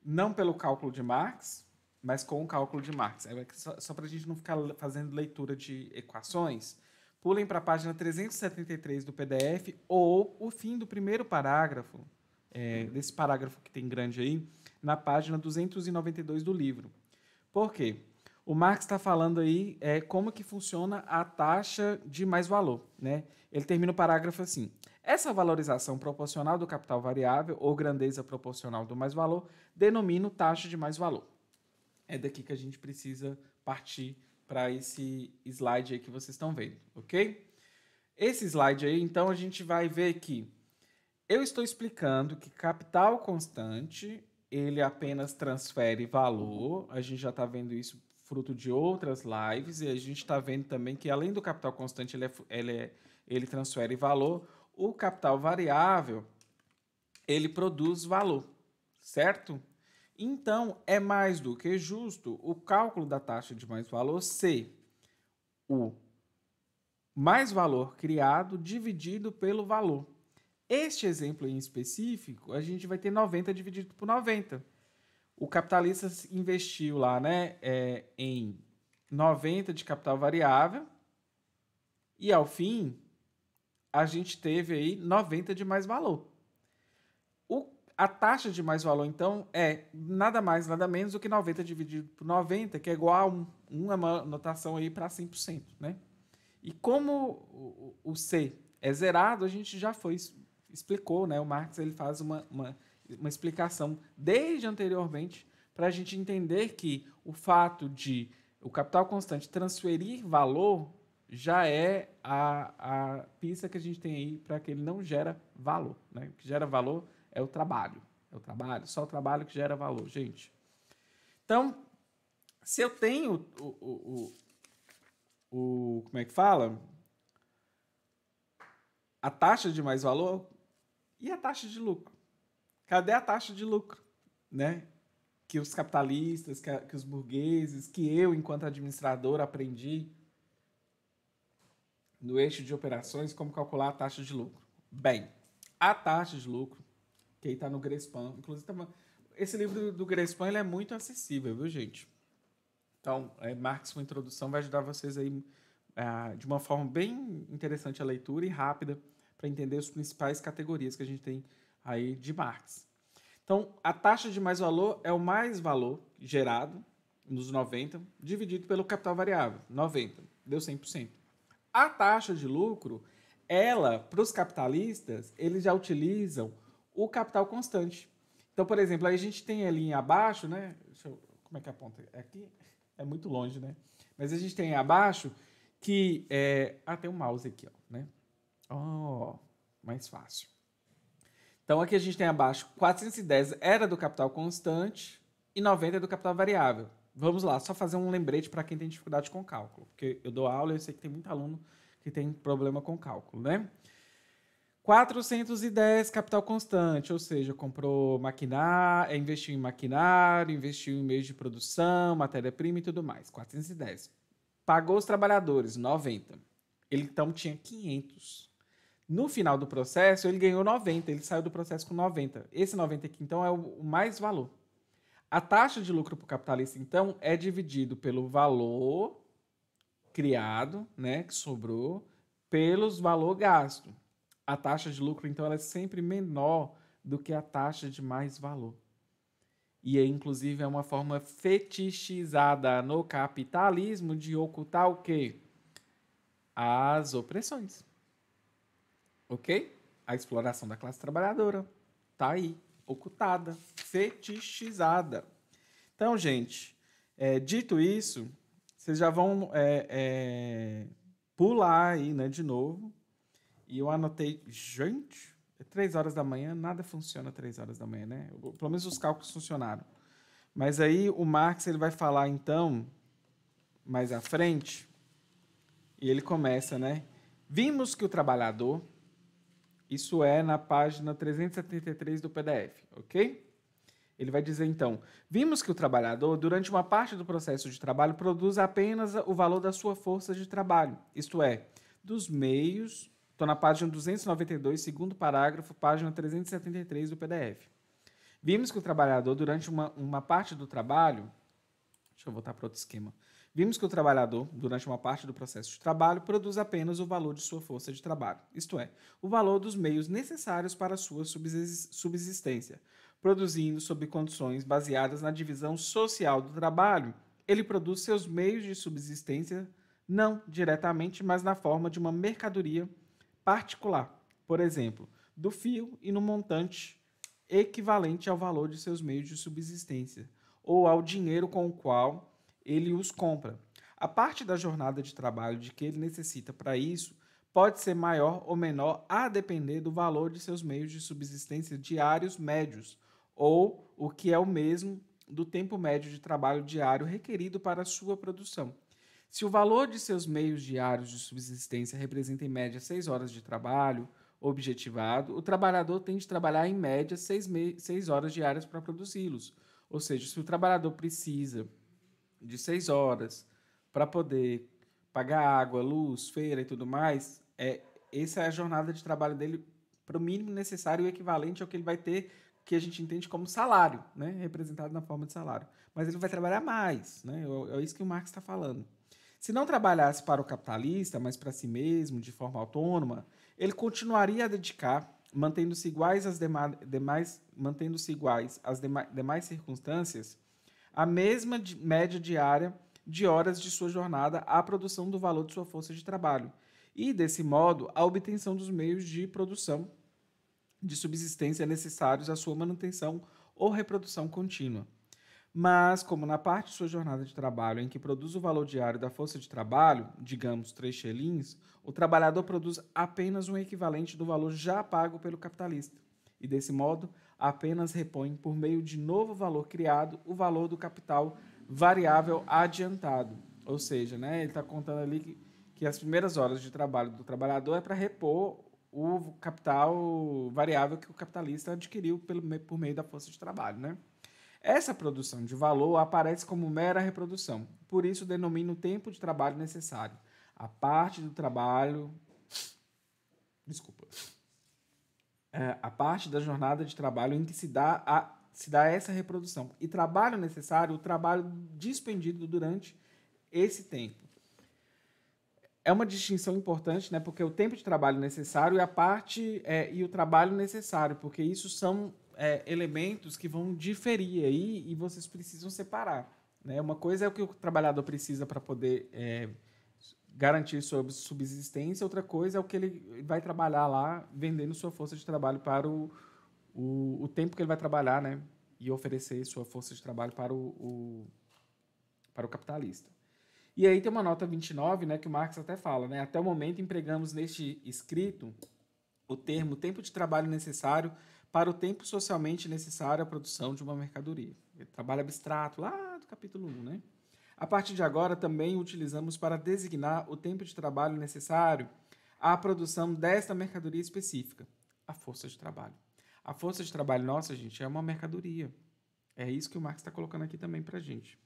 não pelo cálculo de Marx, mas com o cálculo de Marx. É só, só para a gente não ficar fazendo leitura de equações Pulem para a página 373 do PDF ou o fim do primeiro parágrafo, é, desse parágrafo que tem grande aí, na página 292 do livro. Por quê? O Marx está falando aí é, como que funciona a taxa de mais valor. Né? Ele termina o parágrafo assim. Essa valorização proporcional do capital variável ou grandeza proporcional do mais valor denomino taxa de mais valor. É daqui que a gente precisa partir para esse slide aí que vocês estão vendo, ok? Esse slide aí, então, a gente vai ver que eu estou explicando que capital constante, ele apenas transfere valor, a gente já está vendo isso fruto de outras lives, e a gente está vendo também que, além do capital constante, ele, é, ele, é, ele transfere valor, o capital variável, ele produz valor, certo? Então, é mais do que justo o cálculo da taxa de mais-valor ser o mais-valor criado dividido pelo valor. Este exemplo em específico, a gente vai ter 90 dividido por 90. O capitalista investiu lá né, é, em 90 de capital variável e, ao fim, a gente teve aí 90 de mais-valor. A taxa de mais valor, então, é nada mais, nada menos do que 90 dividido por 90, que é igual a 1, uma notação aí para 100%, né? E como o, C é zerado, a gente já foi explicou, né? O Marx ele faz uma, uma, uma explicação desde anteriormente para a gente entender que o fato de o capital constante transferir valor já é a, a pista que a gente tem aí para que ele não gera valor, né? O que gera valor é o trabalho. É o trabalho, só o trabalho que gera valor, gente. Então, se eu tenho o, o, o, o como é que fala? A taxa de mais valor e a taxa de lucro. Cadê a taxa de lucro, né? Que os capitalistas, que, que os burgueses, que eu, enquanto administrador, aprendi no eixo de operações como calcular a taxa de lucro. Bem, a taxa de lucro quem está no Grespan. Inclusive, tá... esse livro do Grespan ele é muito acessível, viu, gente? Então, é, Marx com introdução vai ajudar vocês aí é, de uma forma bem interessante a leitura e rápida para entender as principais categorias que a gente tem aí de Marx. Então, a taxa de mais valor é o mais valor gerado nos 90 dividido pelo capital variável, 90, deu 100%. A taxa de lucro, ela para os capitalistas, eles já utilizam o capital constante. Então, por exemplo, aí a gente tem a linha abaixo, né? Eu, como é que aponta? É aqui? É muito longe, né? Mas a gente tem abaixo que é... Ah, tem um mouse aqui, ó, né? Ó, oh, mais fácil. Então, aqui a gente tem abaixo 410 era do capital constante e 90 é do capital variável. Vamos lá, só fazer um lembrete para quem tem dificuldade com cálculo, porque eu dou aula e eu sei que tem muito aluno que tem problema com cálculo, né? 410 capital constante, ou seja, comprou maquinário, é, investiu em maquinário, investiu em meios de produção, matéria-prima e tudo mais. 410. Pagou os trabalhadores, 90. Ele então tinha 500. No final do processo, ele ganhou 90, ele saiu do processo com 90. Esse 90 aqui, então, é o mais valor. A taxa de lucro para o capitalista, então, é dividido pelo valor criado, né, que sobrou, pelos valor gasto. A taxa de lucro, então, ela é sempre menor do que a taxa de mais valor. E, é, inclusive, é uma forma fetichizada no capitalismo de ocultar o quê? As opressões. Ok? A exploração da classe trabalhadora. Tá aí, ocultada, fetichizada. Então, gente, é, dito isso, vocês já vão é, é, pular aí, né, de novo, e eu anotei, gente, é três horas da manhã, nada funciona três horas da manhã, né? Pelo menos os cálculos funcionaram. Mas aí o Marx ele vai falar então mais à frente e ele começa, né? Vimos que o trabalhador, isso é na página 373 do PDF, ok? Ele vai dizer então: vimos que o trabalhador, durante uma parte do processo de trabalho, produz apenas o valor da sua força de trabalho, isto é, dos meios Estou na página 292, segundo parágrafo, página 373 do PDF. Vimos que o trabalhador, durante uma, uma parte do trabalho, deixa eu voltar para outro esquema. Vimos que o trabalhador, durante uma parte do processo de trabalho, produz apenas o valor de sua força de trabalho, isto é, o valor dos meios necessários para sua subsistência. Produzindo sob condições baseadas na divisão social do trabalho, ele produz seus meios de subsistência não diretamente, mas na forma de uma mercadoria particular, por exemplo, do fio e no montante equivalente ao valor de seus meios de subsistência ou ao dinheiro com o qual ele os compra. A parte da jornada de trabalho de que ele necessita para isso pode ser maior ou menor a depender do valor de seus meios de subsistência diários médios, ou o que é o mesmo do tempo médio de trabalho diário requerido para sua produção. Se o valor de seus meios diários de subsistência representa em média seis horas de trabalho objetivado, o trabalhador tem de trabalhar em média seis, seis horas diárias para produzi-los. Ou seja, se o trabalhador precisa de seis horas para poder pagar água, luz, feira e tudo mais, é, essa é a jornada de trabalho dele para o mínimo necessário e equivalente ao que ele vai ter, que a gente entende como salário, né? representado na forma de salário. Mas ele vai trabalhar mais, né? é, é isso que o Marx está falando. Se não trabalhasse para o capitalista, mas para si mesmo, de forma autônoma, ele continuaria a dedicar, mantendo-se iguais às demais, mantendo iguais às dema demais circunstâncias, a mesma de, média diária de horas de sua jornada à produção do valor de sua força de trabalho e, desse modo, à obtenção dos meios de produção de subsistência necessários à sua manutenção ou reprodução contínua. Mas, como na parte de sua jornada de trabalho em que produz o valor diário da força de trabalho, digamos 3 shillings, o trabalhador produz apenas um equivalente do valor já pago pelo capitalista. E, desse modo, apenas repõe, por meio de novo valor criado, o valor do capital variável adiantado. Ou seja, né, ele está contando ali que, que as primeiras horas de trabalho do trabalhador é para repor o capital variável que o capitalista adquiriu pelo, por meio da força de trabalho. Né? Essa produção de valor aparece como mera reprodução, por isso denomina o tempo de trabalho necessário, a parte do trabalho. Desculpa. É, a parte da jornada de trabalho em que se dá, a, se dá essa reprodução. E trabalho necessário, o trabalho dispendido durante esse tempo. É uma distinção importante, né? Porque o tempo de trabalho necessário e a parte é, e o trabalho necessário, porque isso são é, elementos que vão diferir aí e vocês precisam separar. Né? Uma coisa é o que o trabalhador precisa para poder é, garantir sua subsistência, outra coisa é o que ele vai trabalhar lá, vendendo sua força de trabalho para o, o, o tempo que ele vai trabalhar, né? E oferecer sua força de trabalho para o, o para o capitalista. E aí tem uma nota 29, né, que o Marx até fala, né? Até o momento empregamos neste escrito o termo tempo de trabalho necessário para o tempo socialmente necessário à produção de uma mercadoria. trabalho abstrato lá do capítulo 1, né? A partir de agora, também utilizamos para designar o tempo de trabalho necessário à produção desta mercadoria específica, a força de trabalho. A força de trabalho nossa, gente, é uma mercadoria. É isso que o Marx está colocando aqui também para a gente.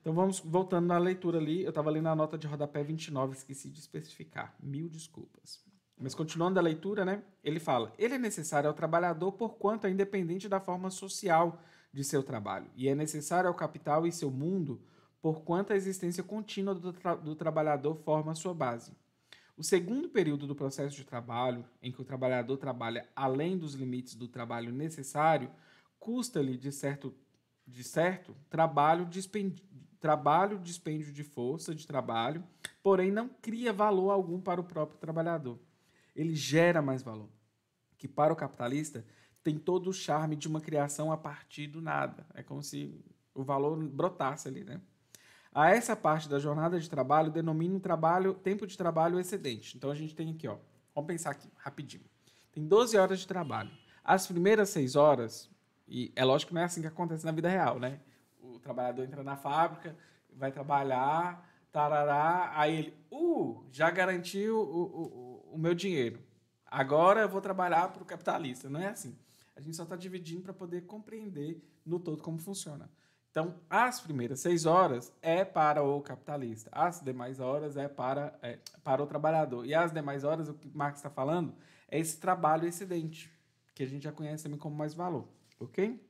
Então vamos voltando na leitura ali. Eu estava lendo a nota de rodapé 29, esqueci de especificar. Mil desculpas. Mas continuando a leitura, né? Ele fala: ele é necessário ao trabalhador porquanto é independente da forma social de seu trabalho, e é necessário ao capital e seu mundo porquanto a existência contínua do, tra do trabalhador forma sua base. O segundo período do processo de trabalho, em que o trabalhador trabalha além dos limites do trabalho necessário, custa-lhe de certo, de certo trabalho, dispendi trabalho, dispêndio de força de trabalho, porém não cria valor algum para o próprio trabalhador ele gera mais valor. Que para o capitalista tem todo o charme de uma criação a partir do nada. É como se o valor brotasse ali, né? A essa parte da jornada de trabalho denomina trabalho, tempo de trabalho excedente. Então a gente tem aqui, ó, vamos pensar aqui rapidinho. Tem 12 horas de trabalho. As primeiras 6 horas, e é lógico que não é assim que acontece na vida real, né? O trabalhador entra na fábrica, vai trabalhar, tarará, aí ele, uh, já garantiu o, o o meu dinheiro. Agora eu vou trabalhar para o capitalista. Não é assim. A gente só está dividindo para poder compreender no todo como funciona. Então, as primeiras seis horas é para o capitalista, as demais horas é para, é, para o trabalhador. E as demais horas, o que o Marx está falando, é esse trabalho excedente, que a gente já conhece também como mais valor, ok?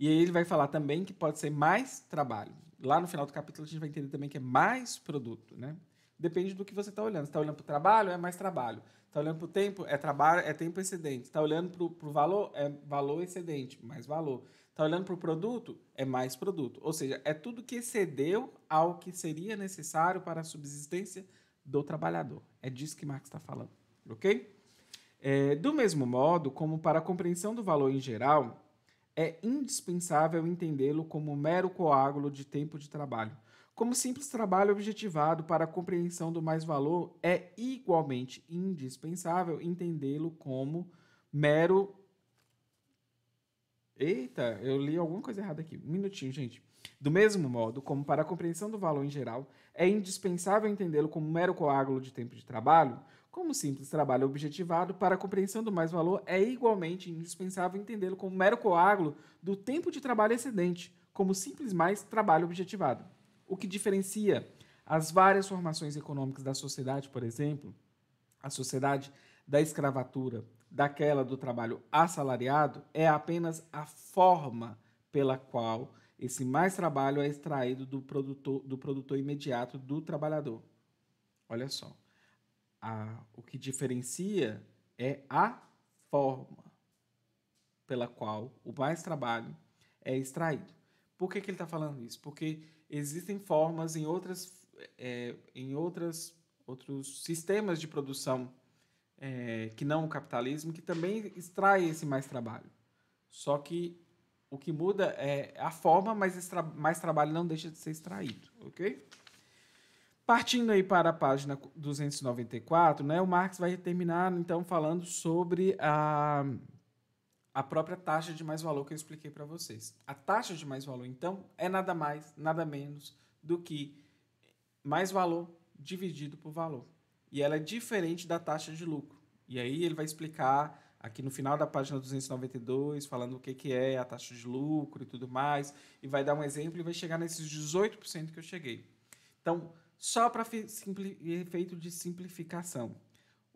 E aí ele vai falar também que pode ser mais trabalho. Lá no final do capítulo a gente vai entender também que é mais produto, né? Depende do que você está olhando. está olhando para o trabalho, é mais trabalho. está olhando para o tempo, é trabalho, é tempo excedente. está olhando para o valor, é valor excedente, mais valor. está olhando para o produto, é mais produto. Ou seja, é tudo que excedeu ao que seria necessário para a subsistência do trabalhador. É disso que Marx está falando, ok? É, do mesmo modo, como para a compreensão do valor em geral, é indispensável entendê-lo como mero coágulo de tempo de trabalho, como simples trabalho objetivado para a compreensão do mais-valor, é igualmente indispensável entendê-lo como mero. Eita, eu li alguma coisa errada aqui. Um minutinho, gente. Do mesmo modo, como para a compreensão do valor em geral, é indispensável entendê-lo como mero coágulo de tempo de trabalho, como simples trabalho objetivado, para a compreensão do mais-valor, é igualmente indispensável entendê-lo como mero coágulo do tempo de trabalho excedente, como simples mais trabalho objetivado. O que diferencia as várias formações econômicas da sociedade, por exemplo, a sociedade da escravatura daquela do trabalho assalariado, é apenas a forma pela qual esse mais trabalho é extraído do produtor, do produtor imediato do trabalhador. Olha só. A, o que diferencia é a forma pela qual o mais trabalho é extraído. Por que, que ele está falando isso? Porque existem formas em outras, é, em outras outros sistemas de produção é, que não o capitalismo que também extrai esse mais trabalho. Só que o que muda é a forma, mas esse mais trabalho não deixa de ser extraído, ok? Partindo aí para a página 294, né, o Marx vai terminar então falando sobre a a própria taxa de mais valor que eu expliquei para vocês. A taxa de mais valor, então, é nada mais, nada menos do que mais valor dividido por valor. E ela é diferente da taxa de lucro. E aí ele vai explicar aqui no final da página 292, falando o que, que é a taxa de lucro e tudo mais, e vai dar um exemplo e vai chegar nesses 18% que eu cheguei. Então, só para efeito de simplificação,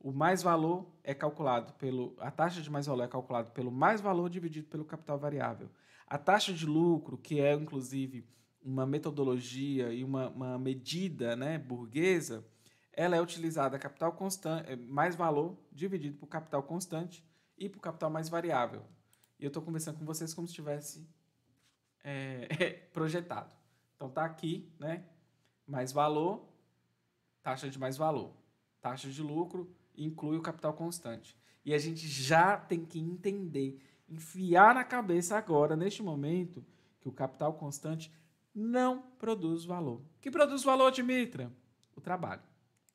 o mais valor é calculado pelo a taxa de mais valor é calculado pelo mais valor dividido pelo capital variável. A taxa de lucro, que é inclusive uma metodologia e uma, uma medida, né, burguesa, ela é utilizada capital constante é, mais valor dividido por capital constante e por capital mais variável. E eu estou conversando com vocês como se tivesse é, projetado. Então tá aqui, né? Mais valor, taxa de mais valor, taxa de lucro inclui o capital constante. E a gente já tem que entender, enfiar na cabeça agora, neste momento, que o capital constante não produz valor. Que produz valor, Dimitra? O trabalho.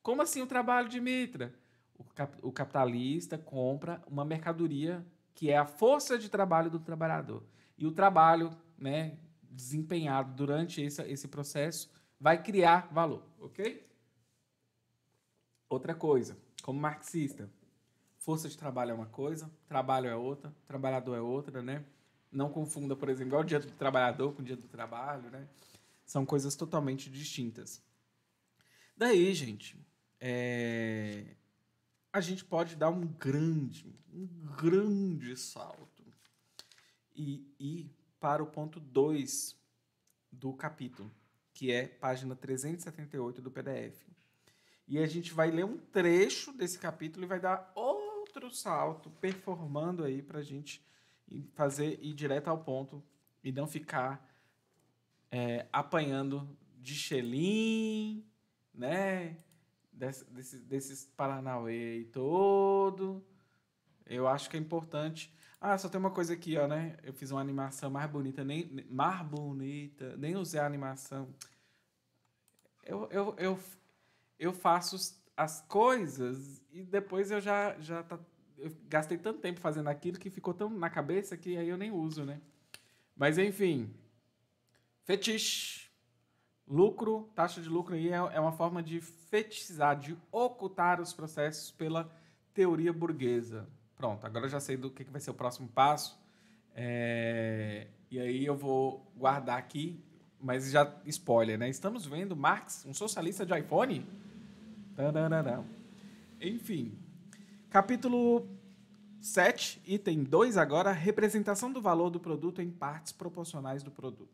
Como assim o trabalho, Dimitra? O, cap o capitalista compra uma mercadoria que é a força de trabalho do trabalhador. E o trabalho né, desempenhado durante esse, esse processo vai criar valor, ok? Outra coisa, como marxista. Força de trabalho é uma coisa, trabalho é outra, trabalhador é outra, né? Não confunda, por exemplo, o dia do trabalhador com o dia do trabalho, né? São coisas totalmente distintas. Daí, gente, é... a gente pode dar um grande, um grande salto e ir para o ponto 2 do capítulo, que é página 378 do PDF. E a gente vai ler um trecho desse capítulo e vai dar outro salto, performando aí para a gente fazer ir direto ao ponto e não ficar é, apanhando de Xelim, né? Des, desses, desses Paranauê e todo. Eu acho que é importante. Ah, só tem uma coisa aqui, ó, né? Eu fiz uma animação mais bonita, nem mais bonita, nem usei a animação. Eu, eu, eu eu faço as coisas e depois eu já, já tá, eu gastei tanto tempo fazendo aquilo que ficou tão na cabeça que aí eu nem uso, né? Mas enfim, fetiche. Lucro, taxa de lucro aí é, é uma forma de fetichizar, de ocultar os processos pela teoria burguesa. Pronto, agora eu já sei do que, que vai ser o próximo passo. É, e aí eu vou guardar aqui, mas já spoiler, né? Estamos vendo Marx, um socialista de iPhone? Enfim. Capítulo 7, item 2 agora, representação do valor do produto em partes proporcionais do produto.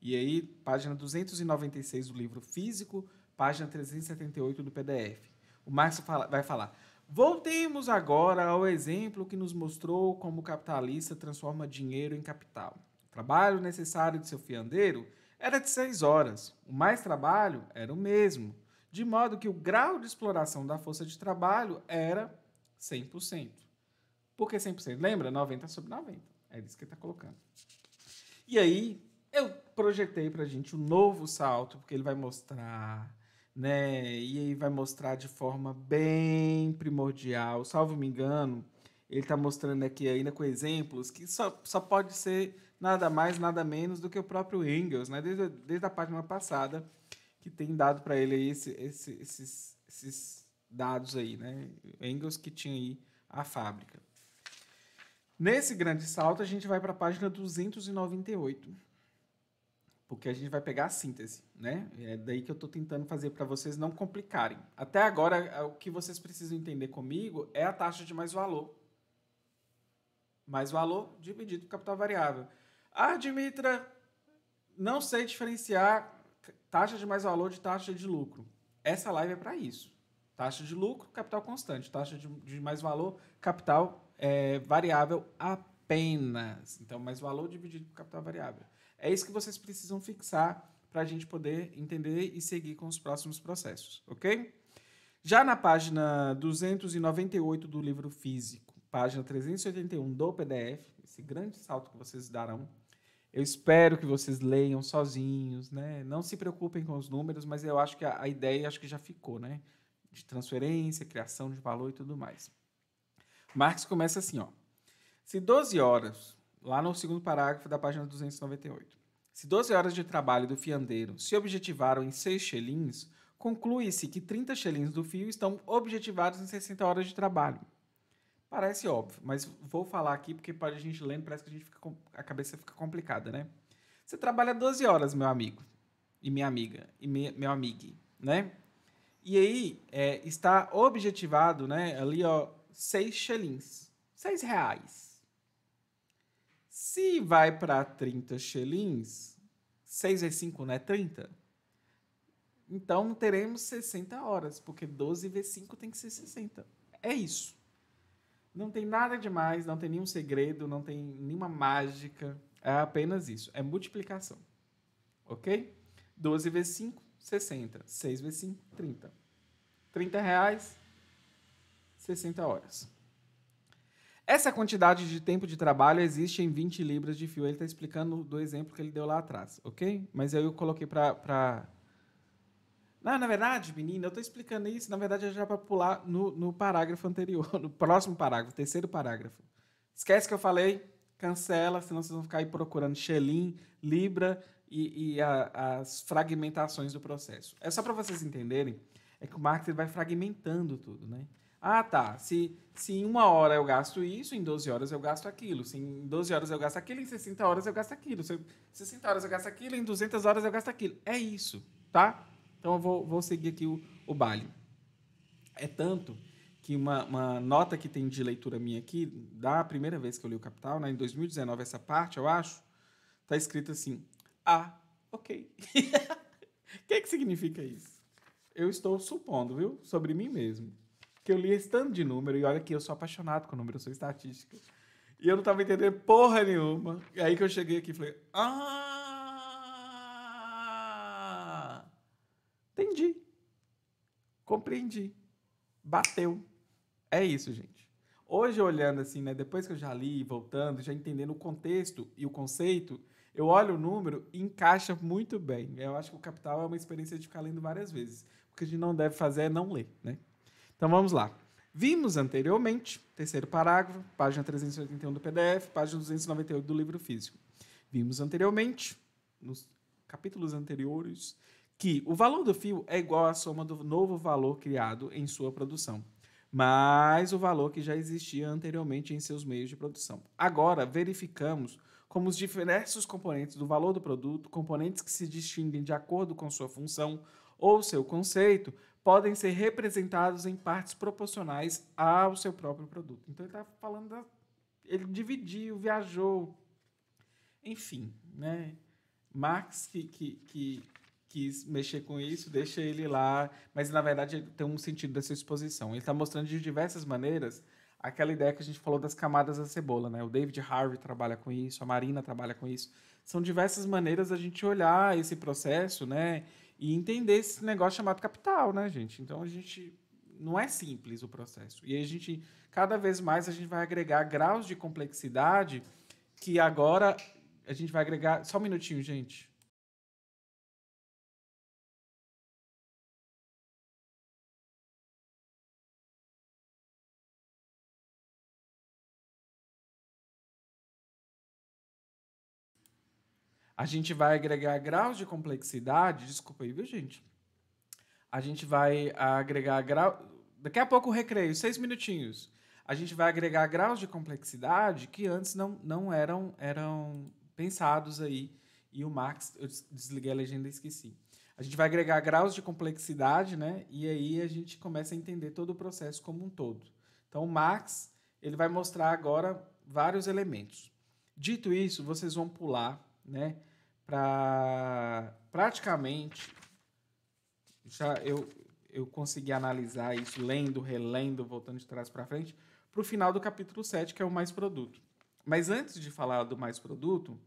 E aí, página 296 do livro físico, página 378 do PDF. O Marx fala, vai falar: Voltemos agora ao exemplo que nos mostrou como o capitalista transforma dinheiro em capital. O trabalho necessário de seu fiandeiro era de seis horas. O mais trabalho era o mesmo, de modo que o grau de exploração da força de trabalho era 100%. Por que 100%? Lembra? 90 sobre 90. É isso que ele está colocando. E aí, eu projetei para a gente um novo salto, porque ele vai mostrar, né? E aí vai mostrar de forma bem primordial. Salvo me engano, ele está mostrando aqui ainda com exemplos que só, só pode ser nada mais, nada menos do que o próprio Engels, né? Desde, desde a página passada que tem dado para ele esse, esse, esses, esses dados aí, né? Engels que tinha aí a fábrica. Nesse grande salto, a gente vai para a página 298, porque a gente vai pegar a síntese, né? É daí que eu estou tentando fazer para vocês não complicarem. Até agora, o que vocês precisam entender comigo é a taxa de mais valor. Mais valor dividido por capital variável. Ah, Dimitra, não sei diferenciar Taxa de mais valor de taxa de lucro. Essa live é para isso. Taxa de lucro, capital constante. Taxa de, de mais valor, capital é, variável apenas. Então, mais valor dividido por capital variável. É isso que vocês precisam fixar para a gente poder entender e seguir com os próximos processos, ok? Já na página 298 do livro físico, página 381 do PDF, esse grande salto que vocês darão eu espero que vocês leiam sozinhos, né? Não se preocupem com os números, mas eu acho que a, a ideia acho que já ficou, né? De transferência, criação de valor e tudo mais. Marx começa assim, ó. Se 12 horas, lá no segundo parágrafo da página 298, se 12 horas de trabalho do fiandeiro se objetivaram em 6 shillings, conclui-se que 30 shillings do fio estão objetivados em 60 horas de trabalho. Parece óbvio, mas vou falar aqui porque pode a gente lendo, parece que a, gente fica, a cabeça fica complicada, né? Você trabalha 12 horas, meu amigo e minha amiga e me, meu amigo, né? E aí é, está objetivado, né? Ali, ó, 6 xelins, 6 reais. Se vai para 30 xelins, 6 vezes 5 não é 30? Então teremos 60 horas, porque 12 vezes 5 tem que ser 60. É isso. Não tem nada demais, não tem nenhum segredo, não tem nenhuma mágica. É apenas isso. É multiplicação. Ok? 12 vezes 5, 60. 6 vezes 5, 30. 30 reais, 60 horas. Essa quantidade de tempo de trabalho existe em 20 libras de fio. Ele está explicando do exemplo que ele deu lá atrás, ok? Mas aí eu coloquei para não, na verdade, menina, eu estou explicando isso. Na verdade, é já para pular no, no parágrafo anterior, no próximo parágrafo, terceiro parágrafo. Esquece que eu falei, cancela, senão vocês vão ficar aí procurando Xelin, Libra e, e a, as fragmentações do processo. É só para vocês entenderem, é que o marketing vai fragmentando tudo, né? Ah, tá. Se, se em uma hora eu gasto isso, em 12 horas eu gasto aquilo. Se em 12 horas eu gasto aquilo, em 60 horas eu gasto aquilo. Se em 60 horas eu gasto aquilo, em 200 horas eu gasto aquilo. É isso, tá? Então eu vou, vou seguir aqui o, o baile. É tanto que uma, uma, nota que tem de leitura minha aqui, da primeira vez que eu li o Capital, né, em 2019, essa parte, eu acho, está escrito assim: Ah, ok. O que, que significa isso? Eu estou supondo, viu, sobre mim mesmo, que eu li esse tanto de número, e olha que eu sou apaixonado com número, eu sou estatística. E eu não estava entendendo porra nenhuma. E aí que eu cheguei aqui e falei: Ah! Compreendi. Bateu. É isso, gente. Hoje, olhando assim, né, depois que eu já li, voltando, já entendendo o contexto e o conceito, eu olho o número e encaixa muito bem. Eu acho que o Capital é uma experiência de ficar lendo várias vezes. O que a gente não deve fazer é não ler, né? Então vamos lá. Vimos anteriormente, terceiro parágrafo, página 381 do PDF, página 298 do livro físico. Vimos anteriormente, nos capítulos anteriores, que o valor do fio é igual à soma do novo valor criado em sua produção, mais o valor que já existia anteriormente em seus meios de produção. Agora, verificamos como os diversos componentes do valor do produto, componentes que se distinguem de acordo com sua função ou seu conceito, podem ser representados em partes proporcionais ao seu próprio produto. Então ele está falando da... ele dividiu, viajou, enfim, né? Marx que, que, que quis mexer com isso, deixa ele lá. Mas, na verdade, tem um sentido dessa exposição. Ele está mostrando de diversas maneiras aquela ideia que a gente falou das camadas da cebola, né? O David Harvey trabalha com isso, a Marina trabalha com isso. São diversas maneiras a gente olhar esse processo, né? E entender esse negócio chamado capital, né, gente? Então, a gente... Não é simples o processo. E a gente, cada vez mais, a gente vai agregar graus de complexidade que agora a gente vai agregar... Só um minutinho, gente. A gente vai agregar graus de complexidade. Desculpa aí, viu, gente? A gente vai agregar grau. Daqui a pouco o recreio, seis minutinhos. A gente vai agregar graus de complexidade que antes não, não eram, eram pensados aí. E o Max, eu desliguei a legenda e esqueci. A gente vai agregar graus de complexidade, né? E aí a gente começa a entender todo o processo como um todo. Então, o Max, ele vai mostrar agora vários elementos. Dito isso, vocês vão pular, né? para praticamente já eu eu consegui analisar isso lendo, relendo, voltando de trás para frente, para o final do capítulo 7, que é o mais produto. Mas antes de falar do mais produto,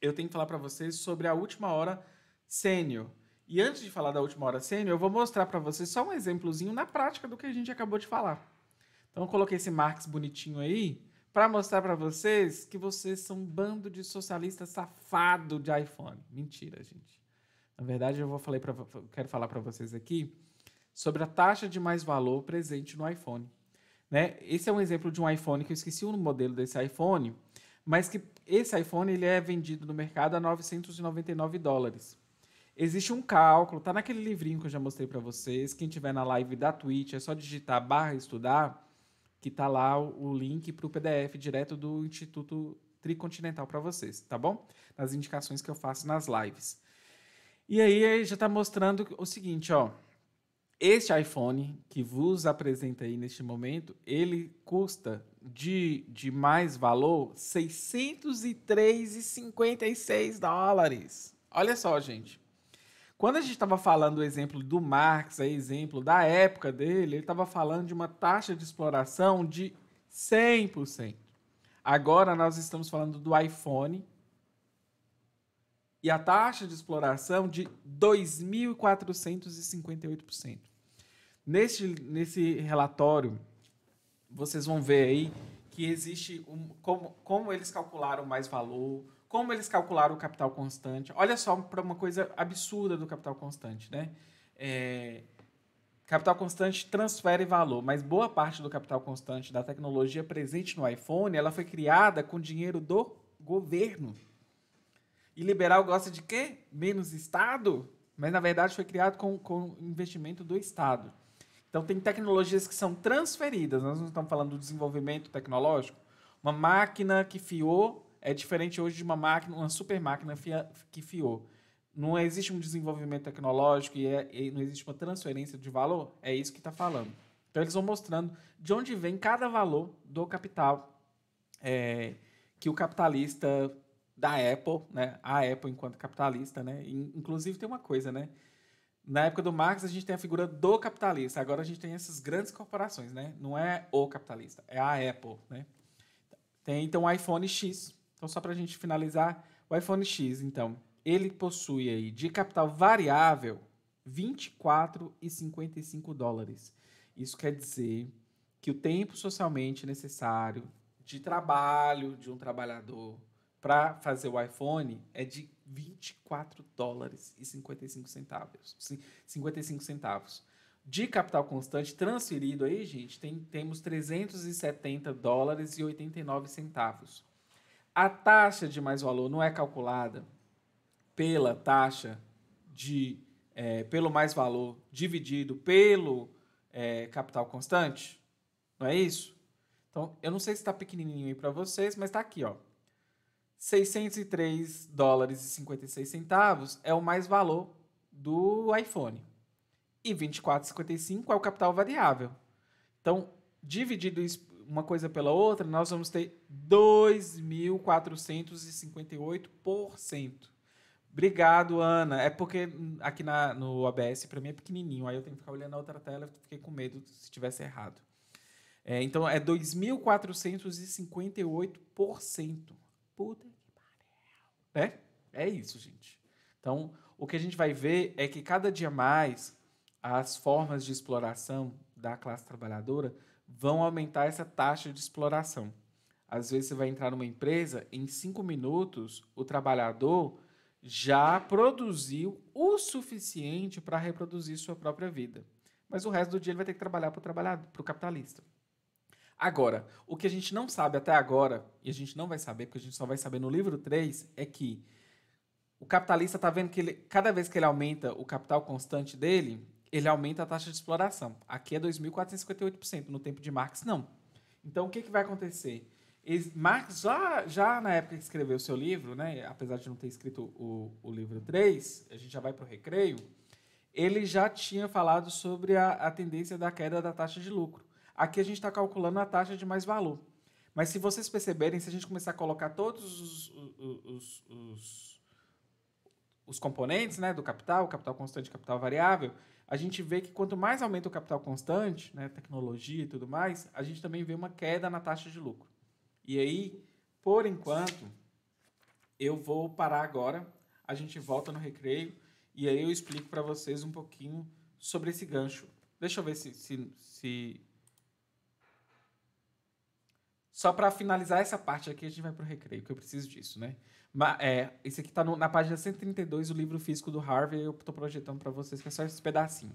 eu tenho que falar para vocês sobre a última hora sênior. E antes de falar da última hora sênior, eu vou mostrar para vocês só um exemplozinho na prática do que a gente acabou de falar. Então eu coloquei esse Marx bonitinho aí, para mostrar para vocês que vocês são um bando de socialista safado de iPhone. Mentira, gente. Na verdade, eu vou falar pra, quero falar para vocês aqui sobre a taxa de mais valor presente no iPhone. Né? Esse é um exemplo de um iPhone que eu esqueci o modelo desse iPhone, mas que esse iPhone ele é vendido no mercado a 999 dólares. Existe um cálculo, tá naquele livrinho que eu já mostrei para vocês. Quem tiver na live da Twitch, é só digitar barra estudar que tá lá o link para o PDF direto do Instituto Tricontinental para vocês, tá bom? Nas indicações que eu faço nas lives. E aí já está mostrando o seguinte, ó. Este iPhone que vos apresenta aí neste momento, ele custa de, de mais valor 603,56 dólares. Olha só, gente. Quando a gente estava falando do exemplo do Marx, aí, é exemplo da época dele, ele estava falando de uma taxa de exploração de 100%. Agora nós estamos falando do iPhone e a taxa de exploração de 2.458%. Neste nesse relatório, vocês vão ver aí que existe um, como, como eles calcularam mais valor, como eles calcularam o capital constante. Olha só para uma coisa absurda do capital constante, né? É, capital constante transfere valor, mas boa parte do capital constante da tecnologia presente no iPhone, ela foi criada com dinheiro do governo. E liberal gosta de quê? Menos Estado? Mas, na verdade, foi criado com, com investimento do Estado. Então, tem tecnologias que são transferidas. Nós não estamos falando do desenvolvimento tecnológico. Uma máquina que fiou é diferente hoje de uma máquina, uma super máquina fia, que fiou. Não existe um desenvolvimento tecnológico e, é, e, não existe uma transferência de valor. É isso que está falando. Então eles vão mostrando de onde vem cada valor do capital é, que o capitalista da Apple, né? A Apple enquanto capitalista, né? Inclusive tem uma coisa, né? Na época do Marx a gente tem a figura do capitalista. Agora a gente tem essas grandes corporações, né? Não é o capitalista, é a Apple, né? Tem então o iPhone X, então, só para a gente finalizar, o iPhone X, então, ele possui aí de capital variável 24,55 dólares. Isso quer dizer que o tempo socialmente necessário de trabalho de um trabalhador para fazer o iPhone é de 24 dólares e 55 centavos. 55 centavos. De capital constante transferido aí, gente, tem, temos 370 dólares e 89 centavos a taxa de mais valor não é calculada pela taxa de é, pelo mais valor dividido pelo é, capital constante, não é isso? Então, eu não sei se está pequenininho aí para vocês, mas está aqui, ó. 603 dólares e 56 centavos é o mais valor do iPhone. E 24,55 é o capital variável. Então, dividido isso uma coisa pela outra, nós vamos ter 2.458%. Obrigado, Ana. É porque aqui na, no ABS, para mim, é pequenininho. Aí eu tenho que ficar olhando a outra tela, fiquei com medo se tivesse errado. É, então, é 2.458%. Puta que pariu. É, é isso, gente. Então, o que a gente vai ver é que cada dia mais as formas de exploração da classe trabalhadora vão aumentar essa taxa de exploração. Às vezes você vai entrar numa empresa, em cinco minutos o trabalhador já produziu o suficiente para reproduzir sua própria vida. Mas o resto do dia ele vai ter que trabalhar para o trabalhador, para o capitalista. Agora, o que a gente não sabe até agora, e a gente não vai saber, porque a gente só vai saber no livro 3, é que o capitalista está vendo que ele, cada vez que ele aumenta o capital constante dele, ele aumenta a taxa de exploração. Aqui é 2.458%, no tempo de Marx, não. Então, o que, que vai acontecer? Marx, já, já na época que escreveu o seu livro, né, apesar de não ter escrito o, o livro 3, a gente já vai para o recreio, ele já tinha falado sobre a, a tendência da queda da taxa de lucro. Aqui a gente está calculando a taxa de mais valor. Mas se vocês perceberem, se a gente começar a colocar todos os, os, os, os, os componentes né, do capital, capital constante, capital variável, a gente vê que quanto mais aumenta o capital constante, né, tecnologia e tudo mais, a gente também vê uma queda na taxa de lucro. E aí, por enquanto, eu vou parar agora, a gente volta no recreio e aí eu explico para vocês um pouquinho sobre esse gancho. Deixa eu ver se. se, se... Só para finalizar essa parte aqui, a gente vai para o recreio, que eu preciso disso, né? Mas, é, esse aqui está na página 132 do livro físico do Harvey. Eu estou projetando para vocês que é só esse pedacinho.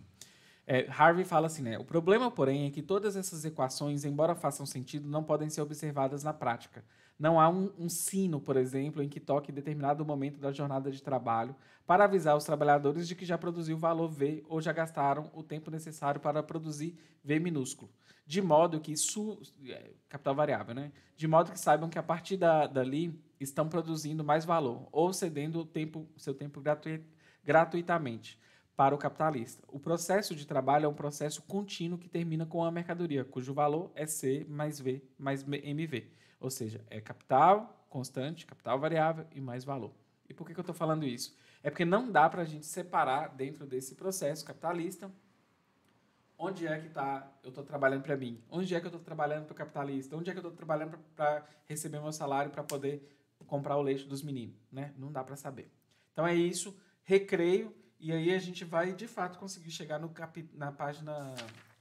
É, Harvey fala assim, né? O problema, porém, é que todas essas equações, embora façam sentido, não podem ser observadas na prática. Não há um, um, sino, por exemplo, em que toque determinado momento da jornada de trabalho para avisar os trabalhadores de que já produziu o valor V ou já gastaram o tempo necessário para produzir V minúsculo. De modo que. Su, é, capital variável, né? De modo que saibam que a partir da, dali estão produzindo mais valor ou cedendo o tempo, seu tempo gratuit, gratuitamente para o capitalista. O processo de trabalho é um processo contínuo que termina com a mercadoria, cujo valor é C mais V mais MV. Ou seja, é capital constante, capital variável e mais valor. E por que, que eu estou falando isso? É porque não dá para a gente separar dentro desse processo capitalista onde é que tá, eu estou trabalhando para mim, onde é que eu estou trabalhando para o capitalista, onde é que eu estou trabalhando para receber meu salário para poder comprar o leite dos meninos, né? Não dá para saber. Então é isso, recreio, e aí a gente vai de fato conseguir chegar no capi na página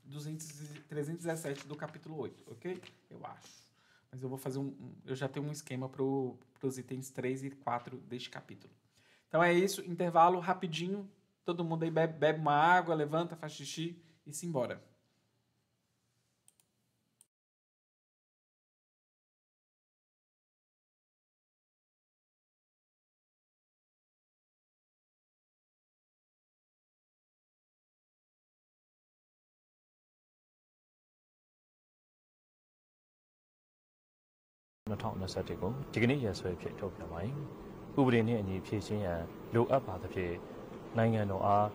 200, 317 do capítulo 8, ok? Eu acho. Mas eu vou fazer um. um eu já tenho um esquema para os itens 3 e 4 deste capítulo. Então é isso, intervalo rapidinho. Todo mundo aí bebe, bebe uma água, levanta, faz xixi e se embora. 2021ကိုဒီကနေ့ရက်စွဲဖြင့်ထုတ်ပြန်ပါတယ်။ဥပဒေနှင့်အညီဖြည့်ရှင်းရန်လိုအပ်ပါသဖြင့်နိုင်ငံတော်အား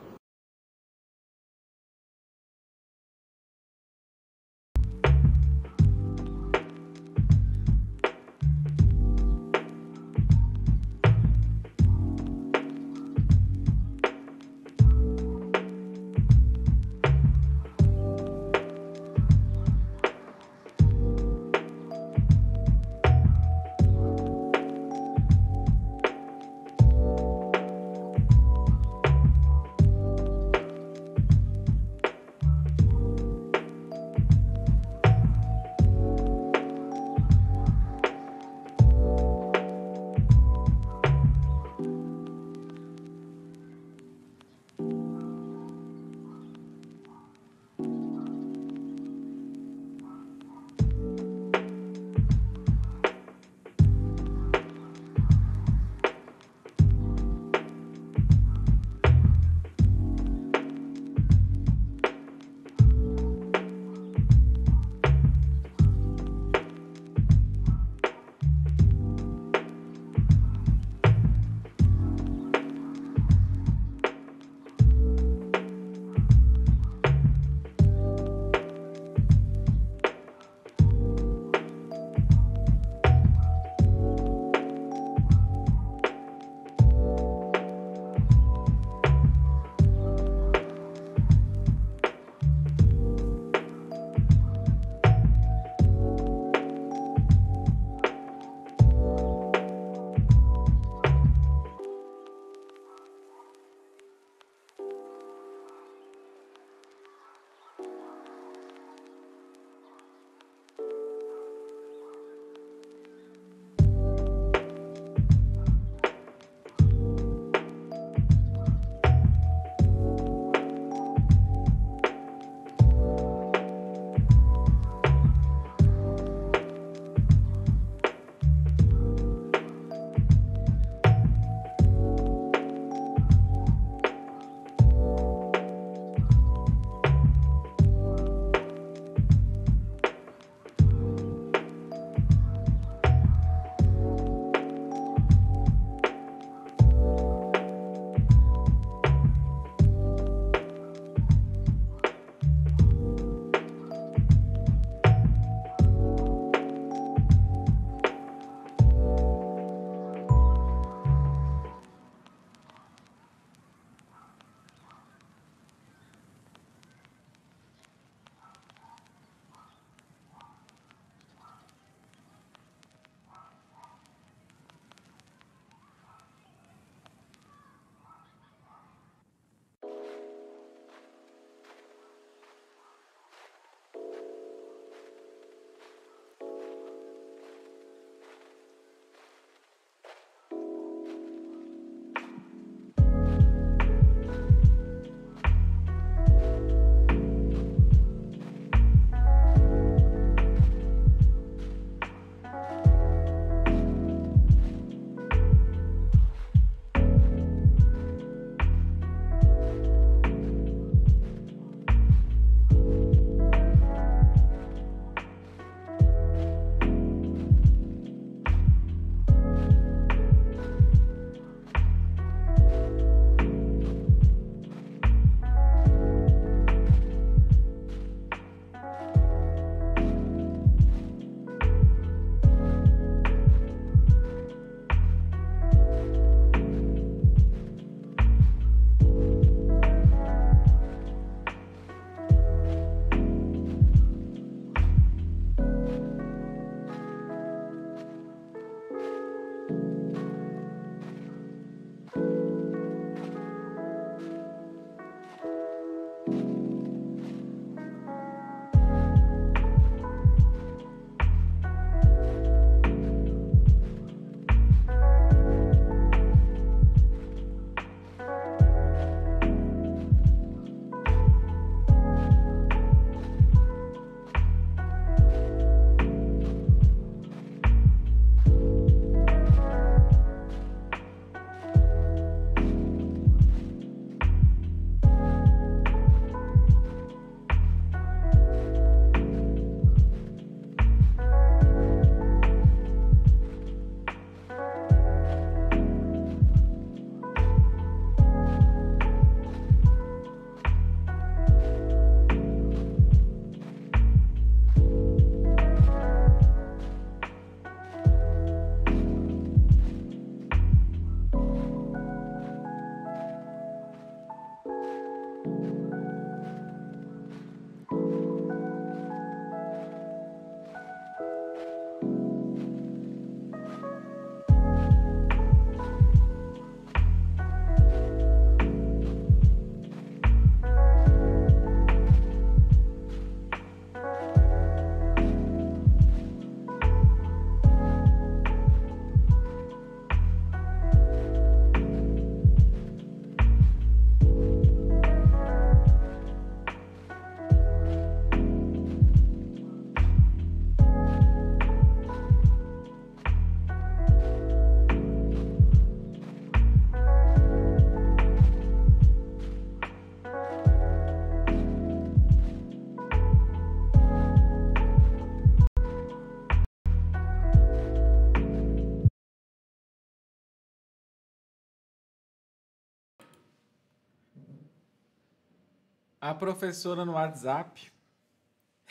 A professora no WhatsApp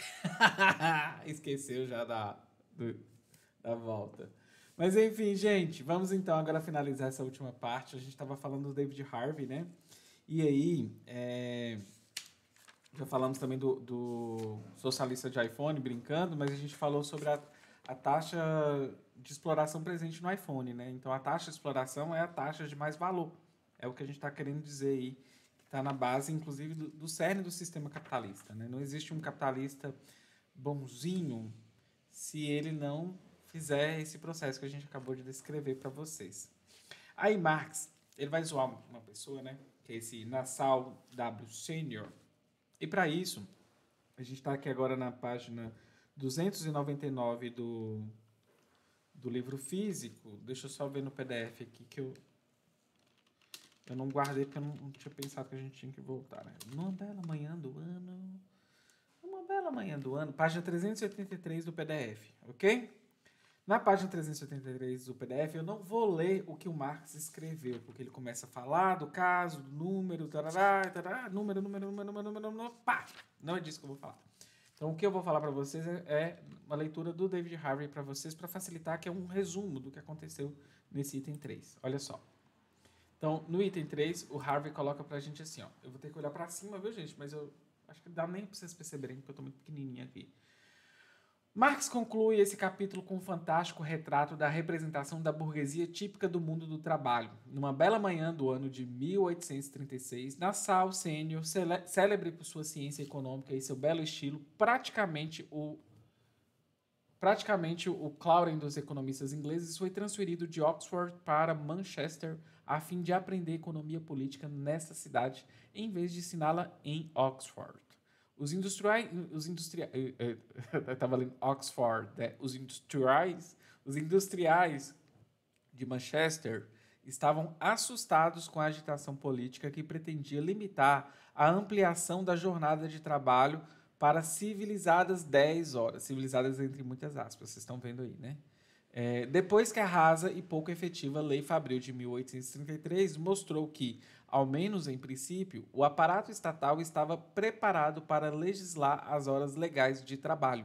esqueceu já da, do, da volta. Mas enfim, gente, vamos então agora finalizar essa última parte. A gente estava falando do David Harvey, né? E aí, é... já falamos também do, do socialista de iPhone, brincando, mas a gente falou sobre a, a taxa de exploração presente no iPhone, né? Então a taxa de exploração é a taxa de mais valor. É o que a gente está querendo dizer aí está na base, inclusive, do, do cerne do sistema capitalista. Né? Não existe um capitalista bonzinho se ele não fizer esse processo que a gente acabou de descrever para vocês. Aí Marx, ele vai zoar uma pessoa, né? Que é esse Nassau W. Senior. E para isso, a gente está aqui agora na página 299 do, do livro físico. Deixa eu só ver no PDF aqui que eu eu não guardei porque eu não, tinha pensado que a gente tinha que voltar. Né? Uma bela manhã do ano. Uma bela manhã do ano. Página 383 do PDF, ok? Na página 383 do PDF, eu não vou ler o que o Marx escreveu, porque ele começa a falar do caso, do número, tarará, tarará, número, número, número, número, número, número, pá! Não é disso que eu vou falar. Então, o que eu vou falar para vocês é, é uma leitura do David Harvey para vocês, para facilitar, que é um resumo do que aconteceu nesse item 3. Olha só. Então, no item 3, o Harvey coloca pra gente assim, ó. Eu vou ter que olhar pra cima, viu, gente? Mas eu acho que dá nem pra vocês perceberem, porque eu tô muito pequenininha aqui. Marx conclui esse capítulo com um fantástico retrato da representação da burguesia típica do mundo do trabalho. Numa bela manhã do ano de 1836, Nassau Sênior, célebre por sua ciência econômica e seu belo estilo, praticamente o praticamente o Clauren dos economistas ingleses, foi transferido de Oxford para Manchester, a fim de aprender economia política nessa cidade, em vez de ensiná-la em Oxford. Os industriais. Os industriais. Eh, eh, Estava lendo Oxford, né? Os industriais. Os industriais de Manchester estavam assustados com a agitação política que pretendia limitar a ampliação da jornada de trabalho para civilizadas 10 horas. Civilizadas entre muitas aspas, vocês estão vendo aí, né? É, depois que a rasa e pouco efetiva Lei Fabril de 1833 mostrou que, ao menos em princípio, o aparato estatal estava preparado para legislar as horas legais de trabalho.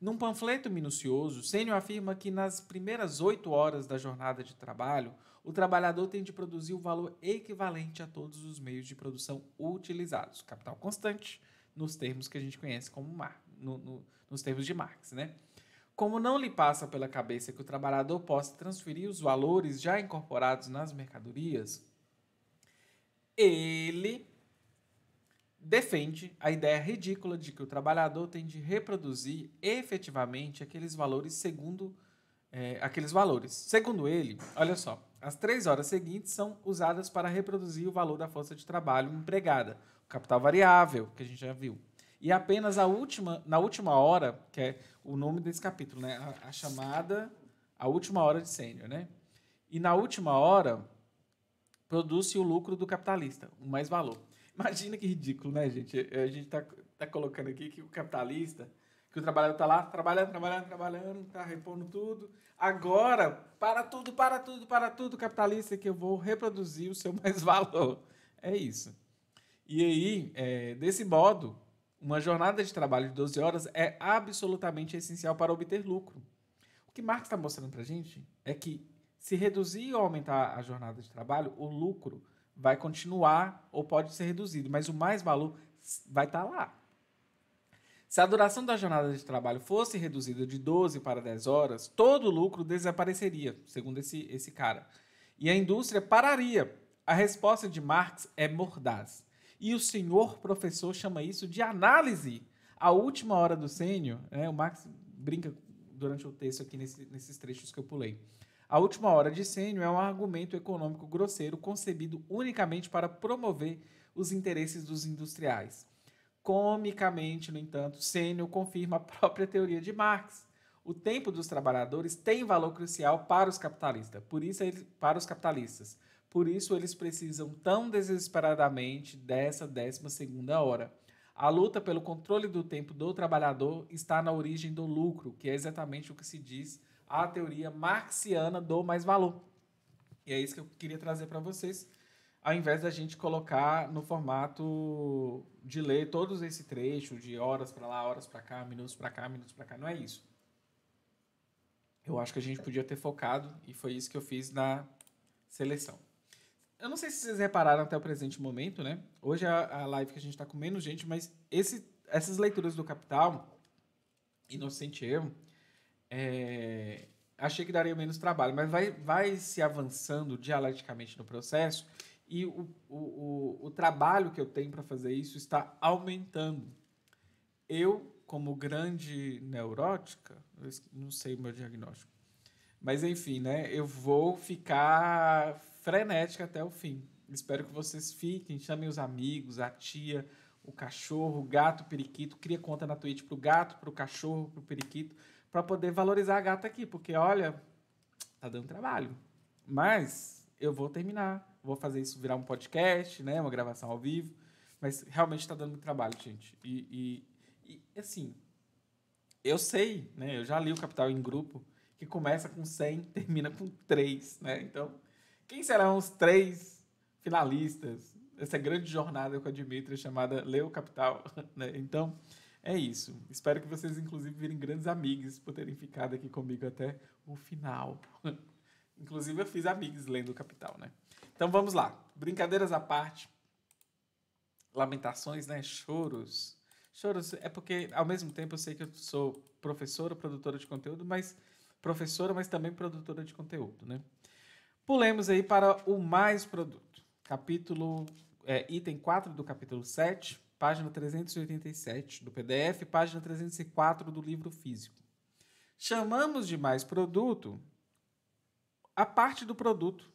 Num panfleto minucioso, Sênio afirma que nas primeiras oito horas da jornada de trabalho, o trabalhador tem de produzir o valor equivalente a todos os meios de produção utilizados, capital constante, nos termos que a gente conhece como Mar, no, no, nos termos de Marx, né? como não lhe passa pela cabeça que o trabalhador possa transferir os valores já incorporados nas mercadorias, ele defende a ideia ridícula de que o trabalhador tem de reproduzir efetivamente aqueles valores segundo é, aqueles valores. Segundo ele, olha só, as três horas seguintes são usadas para reproduzir o valor da força de trabalho empregada, o capital variável que a gente já viu. E apenas a última, na última hora, que é o nome desse capítulo, né? A, a chamada, a última hora de sênior, né? E na última hora, produz-se o lucro do capitalista, o mais valor. Imagina que ridículo, né, gente? É, a gente está tá colocando aqui que o capitalista, que o trabalhador está lá trabalhando, trabalhando, trabalhando, está repondo tudo. Agora, para tudo, para tudo, para tudo, capitalista, que eu vou reproduzir o seu mais valor. É isso. E aí, é, desse modo, uma jornada de trabalho de 12 horas é absolutamente essencial para obter lucro. O que Marx está mostrando para a gente é que se reduzir ou aumentar a jornada de trabalho, o lucro vai continuar ou pode ser reduzido, mas o mais valor vai estar tá lá. Se a duração da jornada de trabalho fosse reduzida de 12 para 10 horas, todo o lucro desapareceria, segundo esse, esse cara. E a indústria pararia. A resposta de Marx é mordaz. E o senhor professor chama isso de análise. A última hora do sênior, né, o Max brinca durante o texto aqui nesse, nesses trechos que eu pulei. A última hora de sênior é um argumento econômico grosseiro concebido unicamente para promover os interesses dos industriais. Comicamente, no entanto, Sênior confirma a própria teoria de Marx. O tempo dos trabalhadores tem valor crucial para os capitalistas. Por isso, ele, para os capitalistas. Por isso, eles precisam tão desesperadamente dessa 12ª hora. A luta pelo controle do tempo do trabalhador está na origem do lucro, que é exatamente o que se diz a teoria marxiana do mais-valor. E é isso que eu queria trazer para vocês, ao invés da gente colocar no formato de ler todos esse trecho de horas para lá, horas para cá, minutos para cá, minutos para cá, não é isso. Eu acho que a gente podia ter focado e foi isso que eu fiz na seleção. Eu não sei se vocês repararam até o presente momento, né? Hoje é a live que a gente está com menos gente, mas esse, essas leituras do Capital, inocente eu, é, achei que daria menos trabalho, mas vai, vai se avançando dialeticamente no processo e o, o, o, o trabalho que eu tenho para fazer isso está aumentando. Eu, como grande neurótica, não sei o meu diagnóstico, mas enfim, né? Eu vou ficar frenética até o fim. Espero que vocês fiquem, chamem os amigos, a tia, o cachorro, o gato, o periquito, cria conta na Twitch pro gato, pro cachorro, pro periquito, para poder valorizar a gata aqui, porque olha, tá dando trabalho. Mas eu vou terminar, vou fazer isso virar um podcast, né, uma gravação ao vivo, mas realmente tá dando muito trabalho, gente. E, e, e assim, eu sei, né, eu já li o Capital em Grupo, que começa com 100, termina com 3, né, então quem serão os três finalistas dessa grande jornada com a Dimitra chamada Leu Capital? Né? Então, é isso. Espero que vocês, inclusive, virem grandes amigos por terem ficado aqui comigo até o final. Inclusive, eu fiz amigos lendo o Capital, né? Então, vamos lá. Brincadeiras à parte. Lamentações, né? Choros. Choros é porque, ao mesmo tempo, eu sei que eu sou professora, produtora de conteúdo, mas professora, mas também produtora de conteúdo, né? Pulemos aí para o mais produto. Capítulo, é, item 4 do capítulo 7, página 387 do PDF, página 304 do livro físico. Chamamos de mais produto a parte do produto,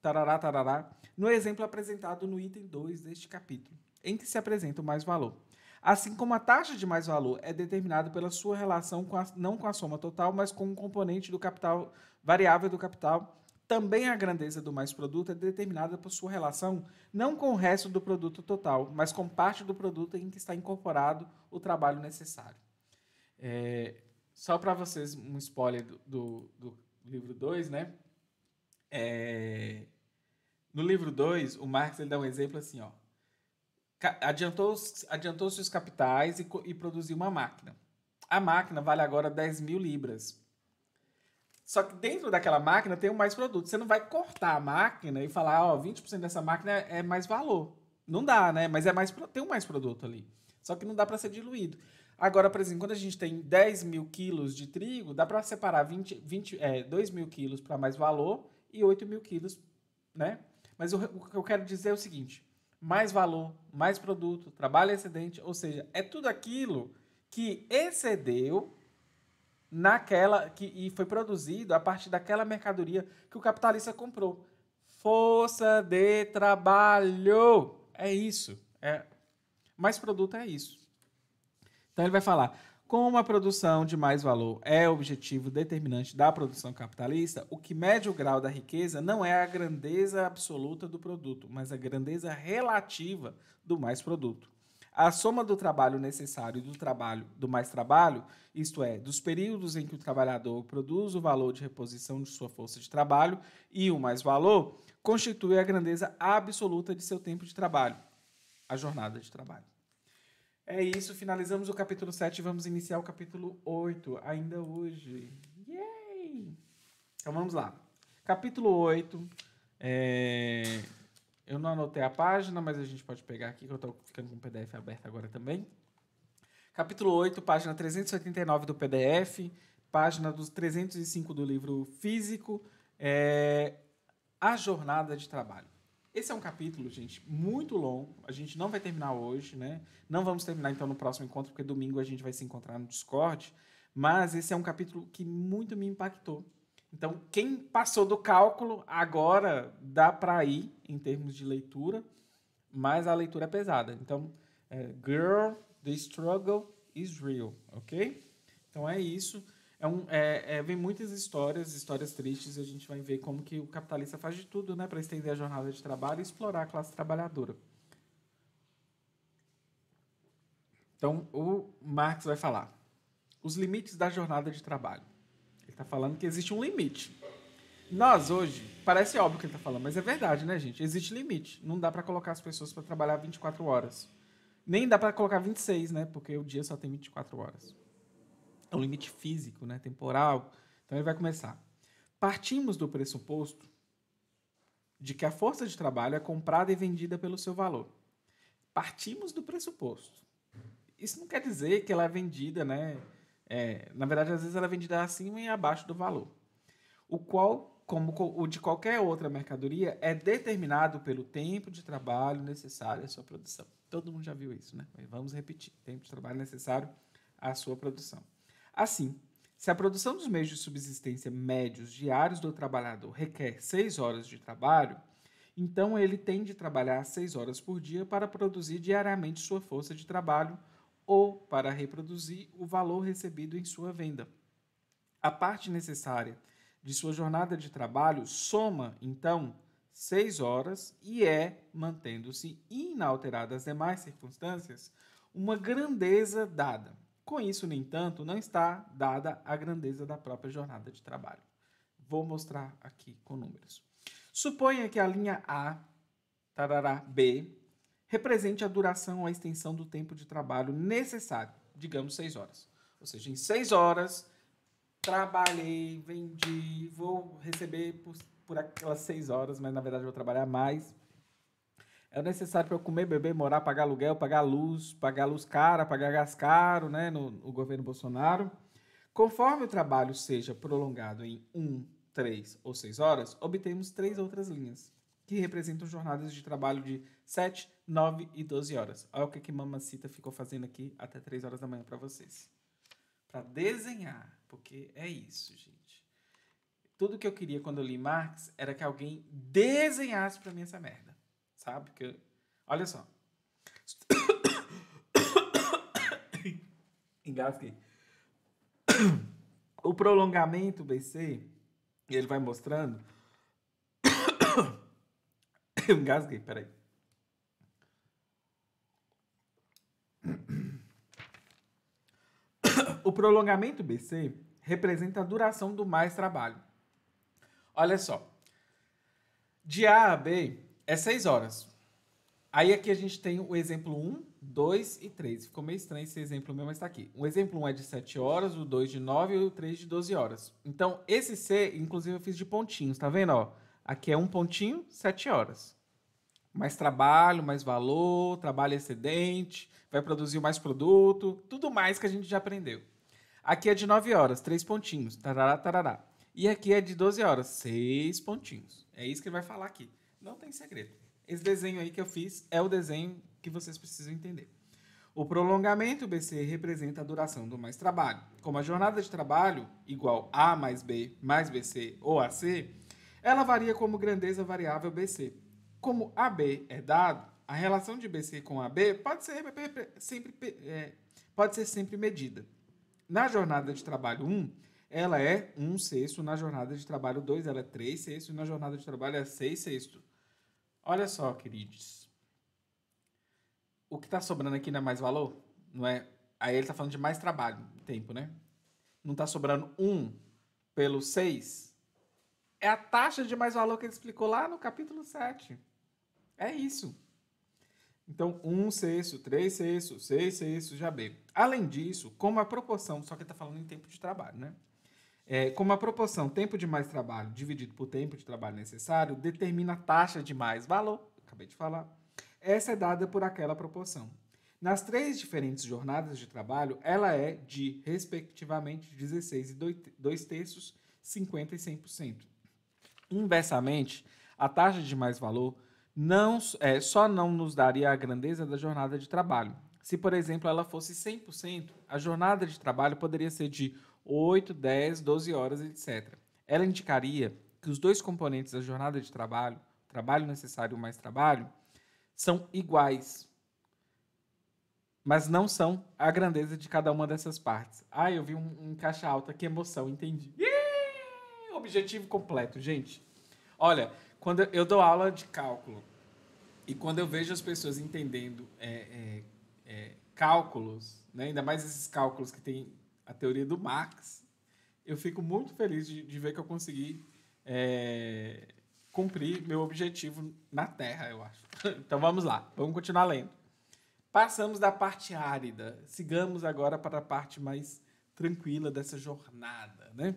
tarará, tarará, no exemplo apresentado no item 2 deste capítulo, em que se apresenta o mais valor. Assim como a taxa de mais valor é determinada pela sua relação com a, não com a soma total, mas com o um componente do capital variável do capital também a grandeza do mais produto é determinada por sua relação não com o resto do produto total, mas com parte do produto em que está incorporado o trabalho necessário. É, só para vocês um spoiler do, do, do livro 2, né? É, no livro 2, o Marx ele dá um exemplo assim, ó. Adiantou-se adiantou os capitais e, e produziu uma máquina. A máquina vale agora 10 mil libras, só que dentro daquela máquina tem mais produto. Você não vai cortar a máquina e falar, ó, oh, 20% dessa máquina é mais valor. Não dá, né? Mas é mais, tem um mais produto ali. Só que não dá para ser diluído. Agora, por exemplo, quando a gente tem 10 mil quilos de trigo, dá para separar 20, 20, é, 2 mil quilos para mais valor e 8 mil quilos, né? Mas o que eu quero dizer é o seguinte: mais valor, mais produto, trabalho excedente, ou seja, é tudo aquilo que excedeu naquela que e foi produzido a partir daquela mercadoria que o capitalista comprou. Força de trabalho. É isso. É. Mais produto é isso. Então ele vai falar: como a produção de mais valor é o objetivo determinante da produção capitalista, o que mede o grau da riqueza não é a grandeza absoluta do produto, mas a grandeza relativa do mais produto. A soma do trabalho necessário e do trabalho do mais trabalho, isto é, dos períodos em que o trabalhador produz o valor de reposição de sua força de trabalho e o mais valor, constitui a grandeza absoluta de seu tempo de trabalho, a jornada de trabalho. É isso, finalizamos o capítulo 7 e vamos iniciar o capítulo 8 ainda hoje. Yay! Então vamos lá. Capítulo 8. É... Eu não anotei a página, mas a gente pode pegar aqui, que eu estou ficando com o PDF aberto agora também. Capítulo 8, página 389 do PDF, página dos 305 do livro físico, é A Jornada de Trabalho. Esse é um capítulo, gente, muito longo. A gente não vai terminar hoje, né? Não vamos terminar então no próximo encontro, porque domingo a gente vai se encontrar no Discord. Mas esse é um capítulo que muito me impactou então, quem passou do cálculo, agora dá para ir em termos de leitura, mas a leitura é pesada. Então, é, Girl, the struggle is real, ok? Então é isso. É um, é, é, vem muitas histórias, histórias tristes, e a gente vai ver como que o capitalista faz de tudo né, para estender a jornada de trabalho e explorar a classe trabalhadora. Então, o Marx vai falar. Os limites da jornada de trabalho. Ele está falando que existe um limite. Nós hoje, parece óbvio o que ele está falando, mas é verdade, né, gente? Existe limite. Não dá para colocar as pessoas para trabalhar 24 horas. Nem dá para colocar 26, né? Porque o dia só tem 24 horas. É um limite físico, né? Temporal. Então ele vai começar. Partimos do pressuposto de que a força de trabalho é comprada e vendida pelo seu valor. Partimos do pressuposto. Isso não quer dizer que ela é vendida, né? É, na verdade, às vezes ela é vendida acima e abaixo do valor. O qual, como o de qualquer outra mercadoria, é determinado pelo tempo de trabalho necessário à sua produção. Todo mundo já viu isso, né? Mas vamos repetir: tempo de trabalho necessário à sua produção. Assim, se a produção dos meios de subsistência médios diários do trabalhador requer 6 horas de trabalho, então ele tem de trabalhar 6 horas por dia para produzir diariamente sua força de trabalho ou para reproduzir o valor recebido em sua venda. A parte necessária de sua jornada de trabalho soma, então, seis horas e é, mantendo-se inalterada as demais circunstâncias, uma grandeza dada. Com isso, no entanto, não está dada a grandeza da própria jornada de trabalho. Vou mostrar aqui com números. Suponha que a linha A, tarará, B, represente a duração ou a extensão do tempo de trabalho necessário, digamos seis horas. Ou seja, em seis horas, trabalhei, vendi, vou receber por, por aquelas seis horas, mas na verdade vou trabalhar mais. É necessário para eu comer, beber, morar, pagar aluguel, pagar luz, pagar luz cara, pagar gás caro, né, no, no governo Bolsonaro. Conforme o trabalho seja prolongado em um, três ou seis horas, obtemos três outras linhas, que representam jornadas de trabalho de 7, 9 e 12 horas. Olha o que, que Mamacita ficou fazendo aqui até 3 horas da manhã para vocês. Para desenhar, porque é isso, gente. Tudo que eu queria quando eu li Marx era que alguém desenhasse para mim essa merda. Sabe? Porque, olha só. Engasguei. O prolongamento BC, ele vai mostrando. Eu engasguei, peraí O prolongamento BC representa a duração do mais trabalho. Olha só. De A a B é 6 horas. Aí aqui a gente tem o exemplo 1, 2 e 3. Ficou meio estranho esse exemplo meu, mas está aqui. O exemplo 1 é de 7 horas, o 2 de 9 e o 3 de 12 horas. Então, esse C, inclusive, eu fiz de pontinhos, tá vendo? Ó, aqui é um pontinho, 7 horas. Mais trabalho, mais valor, trabalho excedente, vai produzir mais produto, tudo mais que a gente já aprendeu. Aqui é de 9 horas, 3 pontinhos. Tarará, tarará. E aqui é de 12 horas, 6 pontinhos. É isso que ele vai falar aqui. Não tem segredo. Esse desenho aí que eu fiz é o desenho que vocês precisam entender. O prolongamento BC representa a duração do mais trabalho. Como a jornada de trabalho, igual A mais B mais BC ou AC, ela varia como grandeza variável BC. Como AB é dado, a relação de BC com AB pode ser sempre, é, pode ser sempre medida. Na jornada de trabalho 1, ela é 1 sexto, na jornada de trabalho 2, ela é 3 sexto, e na jornada de trabalho é 6 sexto. Olha só, queridos. O que está sobrando aqui não é mais valor? Não é? Aí ele está falando de mais trabalho, tempo, né? Não está sobrando 1 pelo 6? É a taxa de mais valor que ele explicou lá no capítulo 7. É isso. Então, 1 um sexto, 3 sextos, 6 sextos, já bebo. Além disso, como a proporção, só que está falando em tempo de trabalho, né? É, como a proporção tempo de mais trabalho dividido por tempo de trabalho necessário determina a taxa de mais valor, acabei de falar, essa é dada por aquela proporção. Nas três diferentes jornadas de trabalho, ela é de, respectivamente, 16 e 2 terços, 50 e 100%. Inversamente, a taxa de mais valor não é, só não nos daria a grandeza da jornada de trabalho. Se, por exemplo, ela fosse 100%, a jornada de trabalho poderia ser de 8, 10, 12 horas, etc. Ela indicaria que os dois componentes da jornada de trabalho, trabalho necessário mais trabalho, são iguais, mas não são a grandeza de cada uma dessas partes. Ah, eu vi um, um caixa alta, que emoção, entendi. Objetivo completo, gente. Olha, quando eu dou aula de cálculo e quando eu vejo as pessoas entendendo é, é, é, cálculos, né? ainda mais esses cálculos que tem a teoria do Marx, eu fico muito feliz de, de ver que eu consegui é, cumprir meu objetivo na Terra, eu acho. então vamos lá, vamos continuar lendo. Passamos da parte árida, sigamos agora para a parte mais tranquila dessa jornada, né?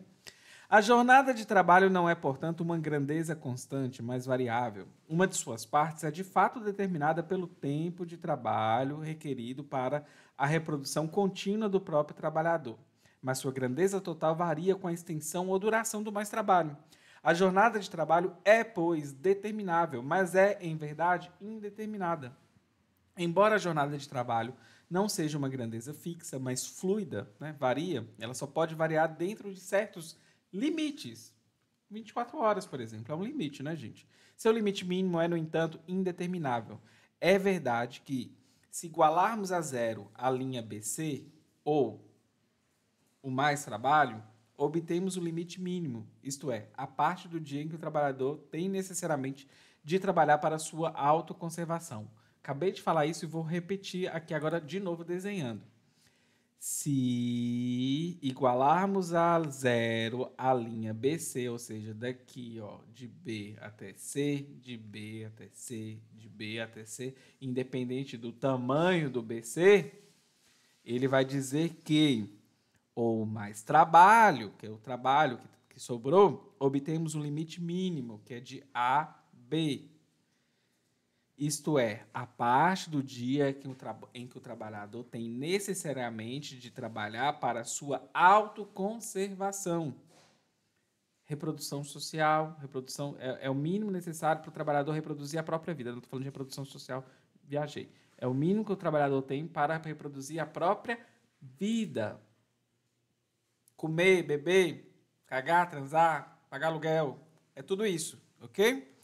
A jornada de trabalho não é, portanto, uma grandeza constante, mas variável. Uma de suas partes é de fato determinada pelo tempo de trabalho requerido para a reprodução contínua do próprio trabalhador, mas sua grandeza total varia com a extensão ou duração do mais trabalho. A jornada de trabalho é, pois, determinável, mas é, em verdade, indeterminada. Embora a jornada de trabalho não seja uma grandeza fixa, mas fluida, né, varia, ela só pode variar dentro de certos limites. 24 horas, por exemplo, é um limite, né, gente? Seu limite mínimo é, no entanto, indeterminável. É verdade que, se igualarmos a zero a linha BC, ou o mais trabalho, obtemos o limite mínimo, isto é, a parte do dia em que o trabalhador tem necessariamente de trabalhar para sua autoconservação. Acabei de falar isso e vou repetir aqui agora de novo desenhando se igualarmos a zero a linha BC, ou seja, daqui ó, de B até C, de B até C, de B até C, independente do tamanho do BC, ele vai dizer que ou mais trabalho, que é o trabalho que, que sobrou, obtemos um limite mínimo, que é de AB. Isto é, a parte do dia que em que o trabalhador tem necessariamente de trabalhar para sua autoconservação. Reprodução social, reprodução é, é o mínimo necessário para o trabalhador reproduzir a própria vida. Não estou falando de reprodução social, viajei. É o mínimo que o trabalhador tem para reproduzir a própria vida. Comer, beber, cagar, transar, pagar aluguel, é tudo isso, ok?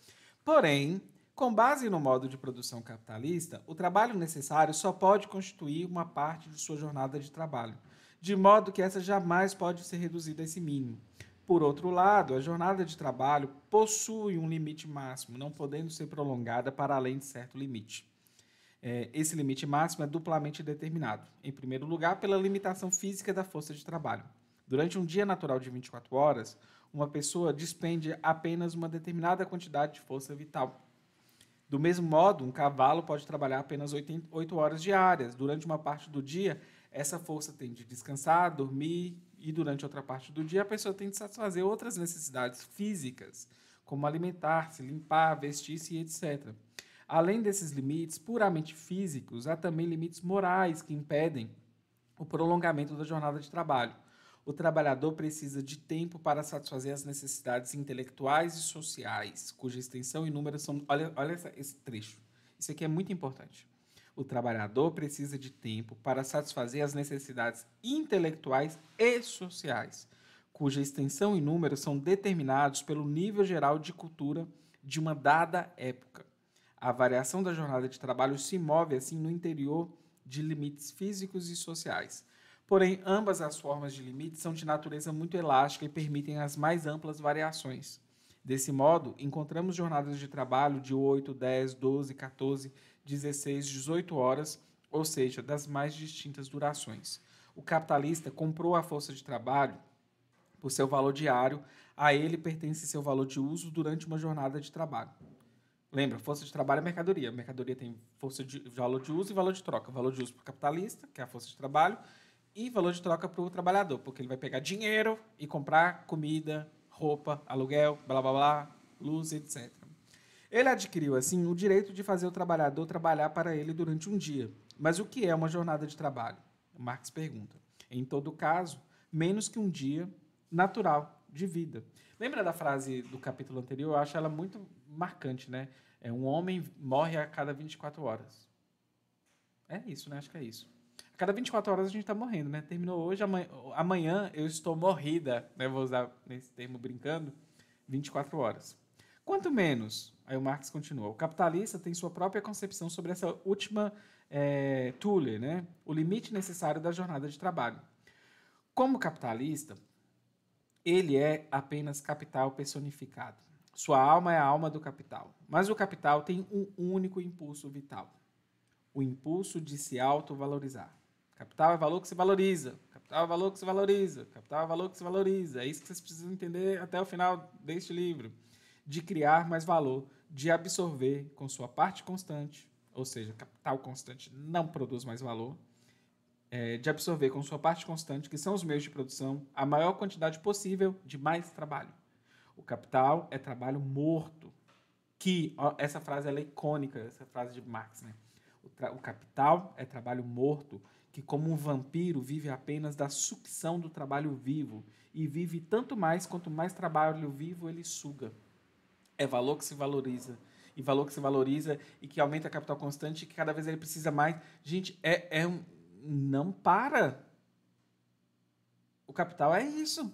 Porém, com base no modo de produção capitalista, o trabalho necessário só pode constituir uma parte de sua jornada de trabalho, de modo que essa jamais pode ser reduzida a esse mínimo. Por outro lado, a jornada de trabalho possui um limite máximo, não podendo ser prolongada para além de certo limite. É, esse limite máximo é duplamente determinado. Em primeiro lugar, pela limitação física da força de trabalho. Durante um dia natural de 24 horas, uma pessoa despende apenas uma determinada quantidade de força vital do mesmo modo, um cavalo pode trabalhar apenas 8 horas diárias. Durante uma parte do dia, essa força tem de descansar, dormir, e durante outra parte do dia, a pessoa tem de satisfazer outras necessidades físicas, como alimentar-se, limpar, vestir-se, etc. Além desses limites puramente físicos, há também limites morais que impedem o prolongamento da jornada de trabalho o trabalhador precisa de tempo para satisfazer as necessidades intelectuais e sociais, cuja extensão e número são. Olha, olha esse trecho. Isso aqui é muito importante. O trabalhador precisa de tempo para satisfazer as necessidades intelectuais e sociais, cuja extensão e número são determinados pelo nível geral de cultura de uma dada época. A variação da jornada de trabalho se move assim no interior de limites físicos e sociais Porém, ambas as formas de limite são de natureza muito elástica e permitem as mais amplas variações. Desse modo, encontramos jornadas de trabalho de 8, 10, 12, 14, 16, 18 horas, ou seja, das mais distintas durações. O capitalista comprou a força de trabalho por seu valor diário, a ele pertence seu valor de uso durante uma jornada de trabalho. Lembra, força de trabalho é mercadoria. A mercadoria tem força de valor de uso e valor de troca. valor de uso para o capitalista, que é a força de trabalho, e valor de troca para o trabalhador, porque ele vai pegar dinheiro e comprar comida, roupa, aluguel, blá blá blá, luz, etc. Ele adquiriu, assim, o direito de fazer o trabalhador trabalhar para ele durante um dia. Mas o que é uma jornada de trabalho? Marx pergunta. Em todo caso, menos que um dia natural de vida. Lembra da frase do capítulo anterior? Eu acho ela muito marcante, né? É, um homem morre a cada 24 horas. É isso, né? Acho que é isso cada 24 horas a gente está morrendo, né? Terminou hoje, amanhã, amanhã eu estou morrida, né? Vou usar esse termo brincando, 24 horas. Quanto menos, aí o Marx continua, o capitalista tem sua própria concepção sobre essa última é, eh, Thule, né? O limite necessário da jornada de trabalho. Como capitalista, ele é apenas capital personificado. Sua alma é a alma do capital. Mas o capital tem um único impulso vital: o impulso de se autovalorizar. Capital é valor que se valoriza. Capital é valor que se valoriza. Capital é valor que se valoriza. É isso que vocês precisam entender até o final deste livro. De criar mais valor, de absorver com sua parte constante, ou seja, capital constante não produz mais valor, é, de absorver com sua parte constante, que são os meios de produção, a maior quantidade possível de mais trabalho. O capital é trabalho morto. Que ó, essa frase é icônica, essa frase de Marx, né? O, o capital é trabalho morto que, como um vampiro, vive apenas da sucção do trabalho vivo e vive tanto mais quanto mais trabalho vivo ele suga. É valor que se valoriza. E valor que se valoriza e que aumenta a capital constante e que cada vez ele precisa mais. Gente, é, é um. Não para! O capital é isso,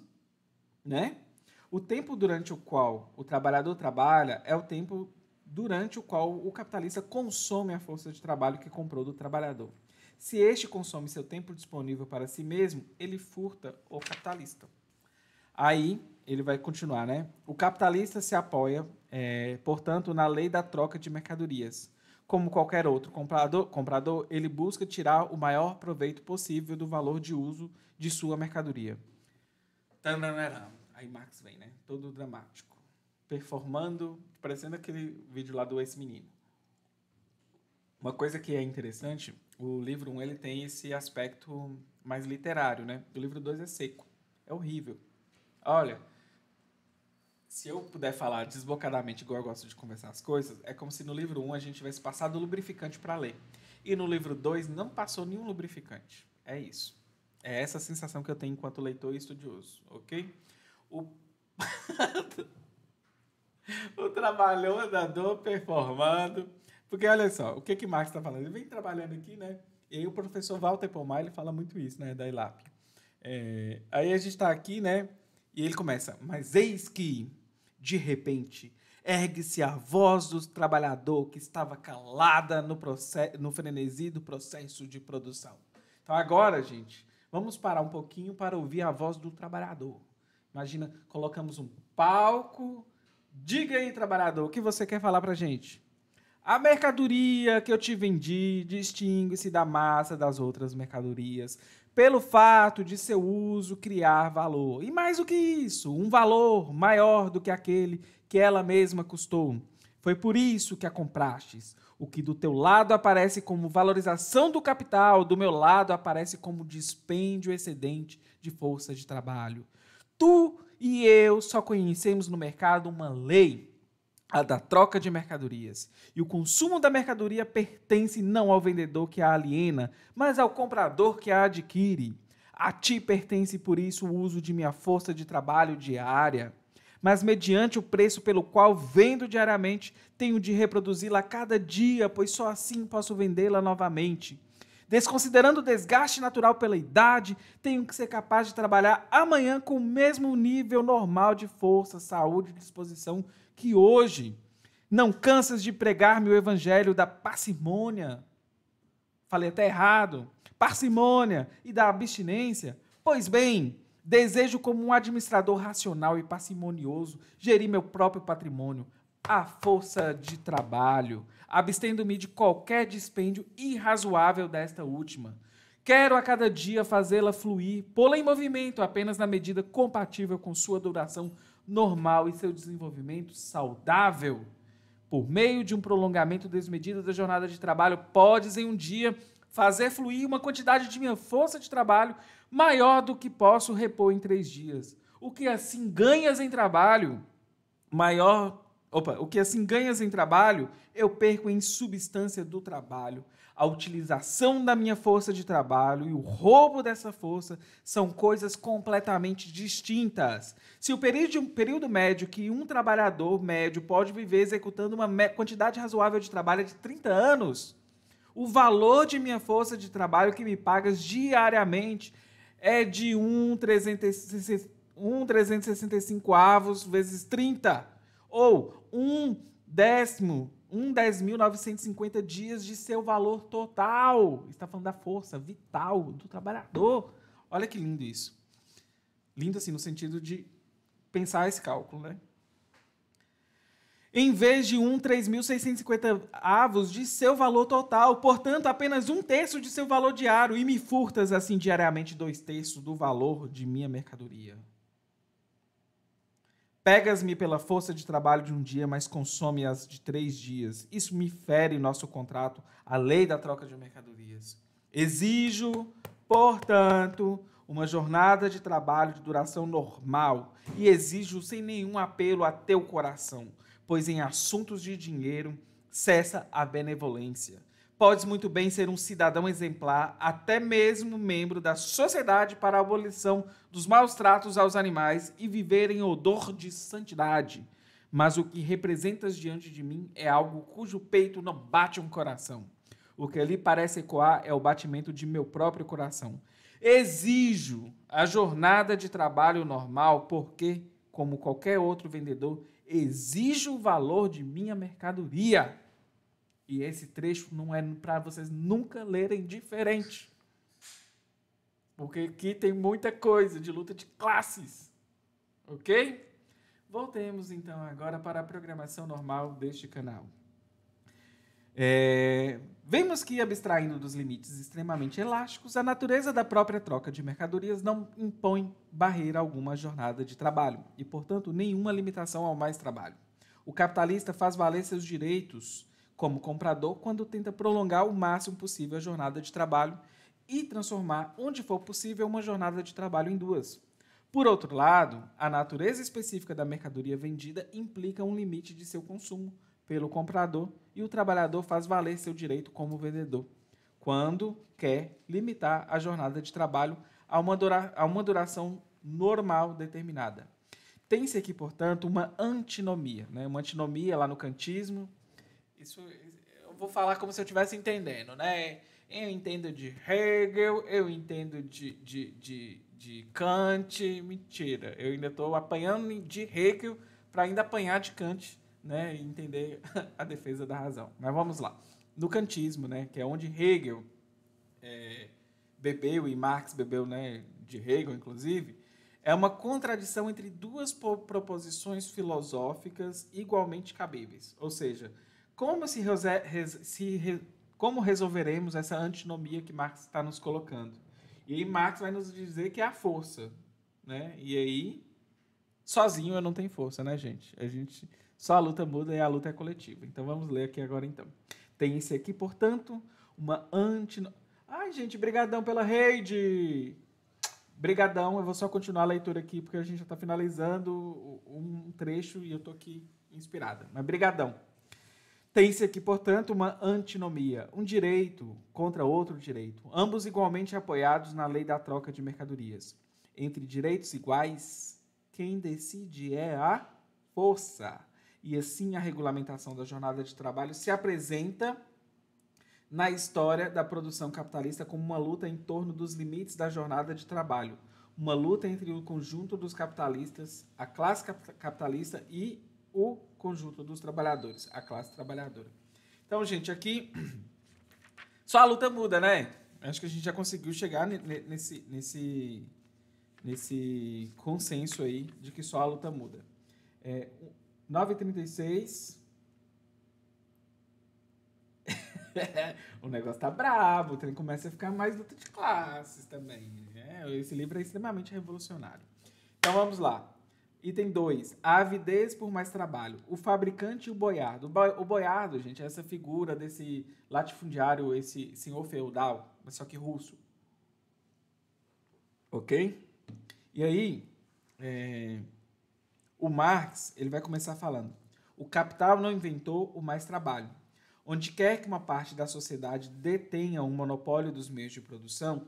né? O tempo durante o qual o trabalhador trabalha é o tempo durante o qual o capitalista consome a força de trabalho que comprou do trabalhador. Se este consome seu tempo disponível para si mesmo, ele furta o capitalista. Aí ele vai continuar, né? O capitalista se apoia, é, portanto, na lei da troca de mercadorias. Como qualquer outro comprador, comprador, ele busca tirar o maior proveito possível do valor de uso de sua mercadoria. Aí Marx vem, né? Todo dramático. Performando, parecendo aquele vídeo lá do ex-menino. Uma coisa que é interessante o livro 1 um, ele tem esse aspecto mais literário, né? O livro 2 é seco. É horrível. Olha, se eu puder falar desbocadamente, igual eu gosto de conversar as coisas, é como se no livro 1 um a gente tivesse passado o lubrificante para ler. E no livro 2 não passou nenhum lubrificante. É isso. É essa sensação que eu tenho enquanto leitor e estudioso, ok? O, o trabalhador performando porque olha só, o que que Marx está falando? Ele vem trabalhando aqui, né? E aí o professor Walter Pomar, ele fala muito isso, né, da ILAP. É, aí a gente está aqui, né? E ele começa, mas eis que, de repente, ergue-se a voz do trabalhador que estava calada no, no frenesi do processo de produção. Então agora, gente, vamos parar um pouquinho para ouvir a voz do trabalhador. Imagina, colocamos um palco. Diga aí, trabalhador, o que você quer falar para gente? A mercadoria que eu te vendi distingue-se da massa das outras mercadorias pelo fato de seu uso criar valor. E mais do que isso, um valor maior do que aquele que ela mesma custou. Foi por isso que a comprastes. O que do teu lado aparece como valorização do capital, do meu lado aparece como dispêndio excedente de força de trabalho. Tu e eu só conhecemos no mercado uma lei a da troca de mercadorias. E o consumo da mercadoria pertence não ao vendedor que a aliena, mas ao comprador que a adquire. A ti pertence, por isso, o uso de minha força de trabalho diária. Mas, mediante o preço pelo qual vendo diariamente, tenho de reproduzi-la cada dia, pois só assim posso vendê-la novamente. Desconsiderando o desgaste natural pela idade, tenho que ser capaz de trabalhar amanhã com o mesmo nível normal de força, saúde e disposição que hoje não cansas de pregar-me o evangelho da parcimônia. Falei até errado. Parcimônia e da abstinência. Pois bem, desejo como um administrador racional e parcimonioso gerir meu próprio patrimônio à força de trabalho, abstendo-me de qualquer dispêndio irrazoável desta última. Quero a cada dia fazê-la fluir, pô-la em movimento apenas na medida compatível com sua duração normal e seu desenvolvimento saudável. Por meio de um prolongamento desmedido da jornada de trabalho, podes em um dia fazer fluir uma quantidade de minha força de trabalho maior do que posso repor em três dias. O que assim ganhas em trabalho, maior. Opa, o que assim ganhas em trabalho, eu perco em substância do trabalho. A utilização da minha força de trabalho e o roubo dessa força são coisas completamente distintas. Se o período, médio que um trabalhador médio pode viver executando uma quantidade razoável de trabalho é de 30 anos, o valor de minha força de trabalho que me pagas diariamente é de 1,365 avos vezes 30, ou 1 décimo um 10.950 dias de seu valor total. Está falando da força vital do trabalhador. Olha que lindo isso. Lindo assim, no sentido de pensar esse cálculo, né? Em vez de um 3.650 avos de seu valor total, portanto, apenas um terço de seu valor diário, e me furtas assim diariamente dois terços do valor de minha mercadoria. Pegas-me pela força de trabalho de um dia, mas consome-as de três dias. Isso me fere nosso contrato, a lei da troca de mercadorias. Exijo, portanto, uma jornada de trabalho de duração normal e exijo sem nenhum apelo a teu coração, pois em assuntos de dinheiro cessa a benevolência podes muito bem ser um cidadão exemplar, até mesmo membro da sociedade para a abolição dos maus tratos aos animais e viver em odor de santidade. Mas o que representas diante de mim é algo cujo peito não bate um coração. O que ali parece ecoar é o batimento de meu próprio coração. Exijo a jornada de trabalho normal, porque, como qualquer outro vendedor, exijo o valor de minha mercadoria. E esse trecho não é para vocês nunca lerem diferente. Porque aqui tem muita coisa de luta de classes. Ok? Voltemos então agora para a programação normal deste canal. É, vemos que, abstraindo dos limites extremamente elásticos, a natureza da própria troca de mercadorias não impõe barreira alguma à jornada de trabalho e, portanto, nenhuma limitação ao mais trabalho. O capitalista faz valer seus direitos como comprador quando tenta prolongar o máximo possível a jornada de trabalho e transformar, onde for possível, uma jornada de trabalho em duas. Por outro lado, a natureza específica da mercadoria vendida implica um limite de seu consumo pelo comprador e o trabalhador faz valer seu direito como vendedor, quando quer limitar a jornada de trabalho a uma, dura a uma duração normal determinada. Tem-se aqui, portanto, uma antinomia, né? uma antinomia lá no cantismo, isso, eu vou falar como se eu estivesse entendendo, né? Eu entendo de Hegel, eu entendo de, de, de, de Kant. Mentira, eu ainda estou apanhando de Hegel para ainda apanhar de Kant né, e entender a defesa da razão. Mas vamos lá. No kantismo, né, que é onde Hegel é, bebeu e Marx bebeu né, de Hegel, inclusive, é uma contradição entre duas proposições filosóficas igualmente cabíveis. Ou seja, como se, se re como resolveremos essa antinomia que Marx está nos colocando? E aí Marx vai nos dizer que é a força, né? E aí sozinho eu não tenho força, né, gente? A gente só a luta muda e a luta é coletiva. Então vamos ler aqui agora então. Tem esse aqui, portanto, uma anti Ai, gente, brigadão pela rede. Brigadão, eu vou só continuar a leitura aqui porque a gente já está finalizando um trecho e eu tô aqui inspirada. Mas brigadão. Tem-se aqui, portanto, uma antinomia, um direito contra outro direito, ambos igualmente apoiados na lei da troca de mercadorias. Entre direitos iguais, quem decide é a força. E assim a regulamentação da jornada de trabalho se apresenta na história da produção capitalista como uma luta em torno dos limites da jornada de trabalho, uma luta entre o conjunto dos capitalistas, a classe capitalista e o conjunto dos trabalhadores, a classe trabalhadora. Então, gente, aqui só a luta muda, né? Acho que a gente já conseguiu chegar nesse, nesse, nesse consenso aí de que só a luta muda. É, 9h36. o negócio tá bravo, o trem começa a ficar mais luta de classes também. Né? Esse livro é extremamente revolucionário. Então vamos lá. Item 2. A avidez por mais trabalho. O fabricante e o boiardo. O boiardo, gente, é essa figura desse latifundiário, esse senhor feudal, mas só que russo. Ok? E aí, é, o Marx ele vai começar falando: o capital não inventou o mais trabalho. Onde quer que uma parte da sociedade detenha um monopólio dos meios de produção,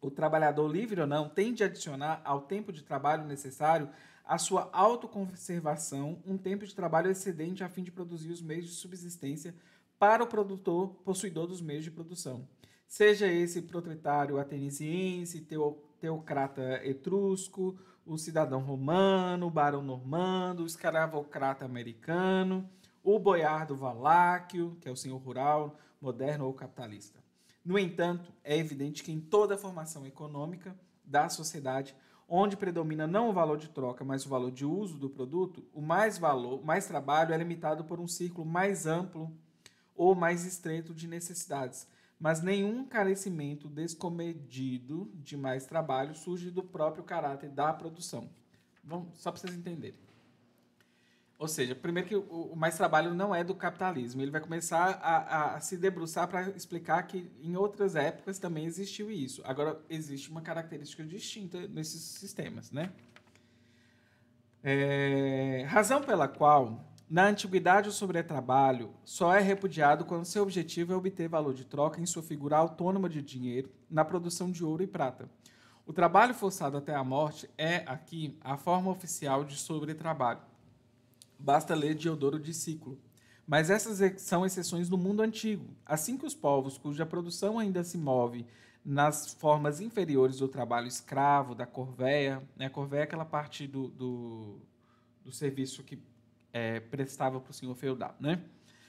o trabalhador livre ou não tem de adicionar ao tempo de trabalho necessário a sua autoconservação, um tempo de trabalho excedente a fim de produzir os meios de subsistência para o produtor possuidor dos meios de produção. Seja esse proprietário ateniense, teocrata etrusco, o cidadão romano, o barão normando, o crata americano, o boiardo valáquio, que é o senhor rural, moderno ou capitalista. No entanto, é evidente que em toda a formação econômica da sociedade onde predomina não o valor de troca, mas o valor de uso do produto, o mais valor, mais trabalho é limitado por um círculo mais amplo ou mais estreito de necessidades, mas nenhum carecimento descomedido de mais trabalho surge do próprio caráter da produção. Vamos, só para vocês entenderem. Ou seja, primeiro que o, mais trabalho não é do capitalismo. Ele vai começar a, a, a se debruçar para explicar que em outras épocas também existiu isso. Agora, existe uma característica distinta nesses sistemas, né? É, razão pela qual, na antiguidade, o sobretrabalho só é repudiado quando seu objetivo é obter valor de troca em sua figura autônoma de dinheiro na produção de ouro e prata. O trabalho forçado até a morte é, aqui, a forma oficial de sobretrabalho Basta ler Diodoro de Ciclo. Mas essas são exceções do mundo antigo. Assim que os povos cuja produção ainda se move nas formas inferiores do trabalho escravo, da corveia, né? a corveia é aquela parte do, do, do serviço que é, prestava para o senhor feudal, né?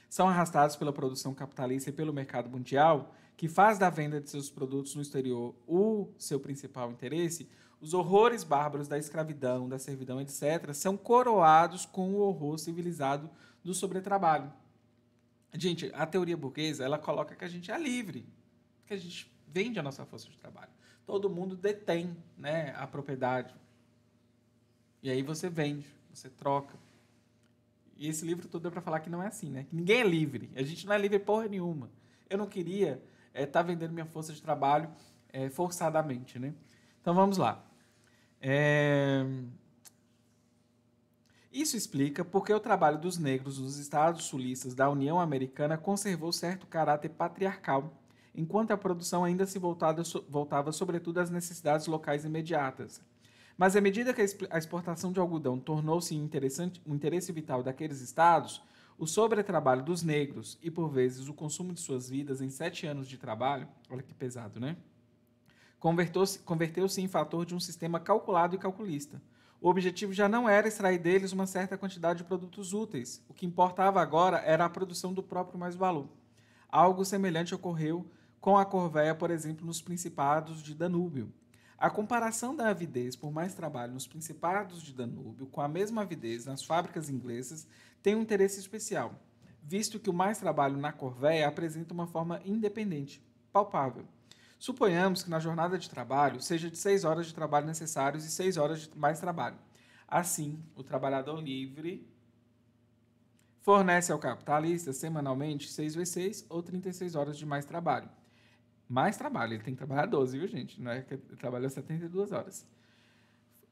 são arrastados pela produção capitalista e pelo mercado mundial, que faz da venda de seus produtos no exterior o seu principal interesse, os horrores bárbaros da escravidão, da servidão, etc., são coroados com o horror civilizado do sobretrabalho. Gente, a teoria burguesa ela coloca que a gente é livre, que a gente vende a nossa força de trabalho. Todo mundo detém né, a propriedade. E aí você vende, você troca. E esse livro todo é para falar que não é assim, né? Que ninguém é livre. A gente não é livre porra nenhuma. Eu não queria estar eh, é, tá vendendo minha força de trabalho é, forçadamente, né? Então vamos lá. É... Isso explica porque o trabalho dos negros nos estados sulistas da União Americana conservou certo caráter patriarcal, enquanto a produção ainda se voltava, voltava sobretudo às necessidades locais imediatas. Mas à medida que a exportação de algodão tornou-se um interesse vital daqueles estados, o sobretrabalho dos negros e, por vezes, o consumo de suas vidas em sete anos de trabalho, olha que pesado, né? converteu-se em fator de um sistema calculado e calculista. O objetivo já não era extrair deles uma certa quantidade de produtos úteis. O que importava agora era a produção do próprio mais-valor. Algo semelhante ocorreu com a corvéia, por exemplo, nos principados de Danúbio. A comparação da avidez por mais trabalho nos principados de Danúbio com a mesma avidez nas fábricas inglesas tem um interesse especial, visto que o mais trabalho na corvéia apresenta uma forma independente, palpável. Suponhamos que na jornada de trabalho seja de 6 horas de trabalho necessários e 6 horas de mais trabalho. Assim, o trabalhador livre fornece ao capitalista semanalmente 6 vezes 6 ou 36 horas de mais trabalho. Mais trabalho, ele tem que trabalhar 12, viu, gente? Não é que ele trabalha 72 horas.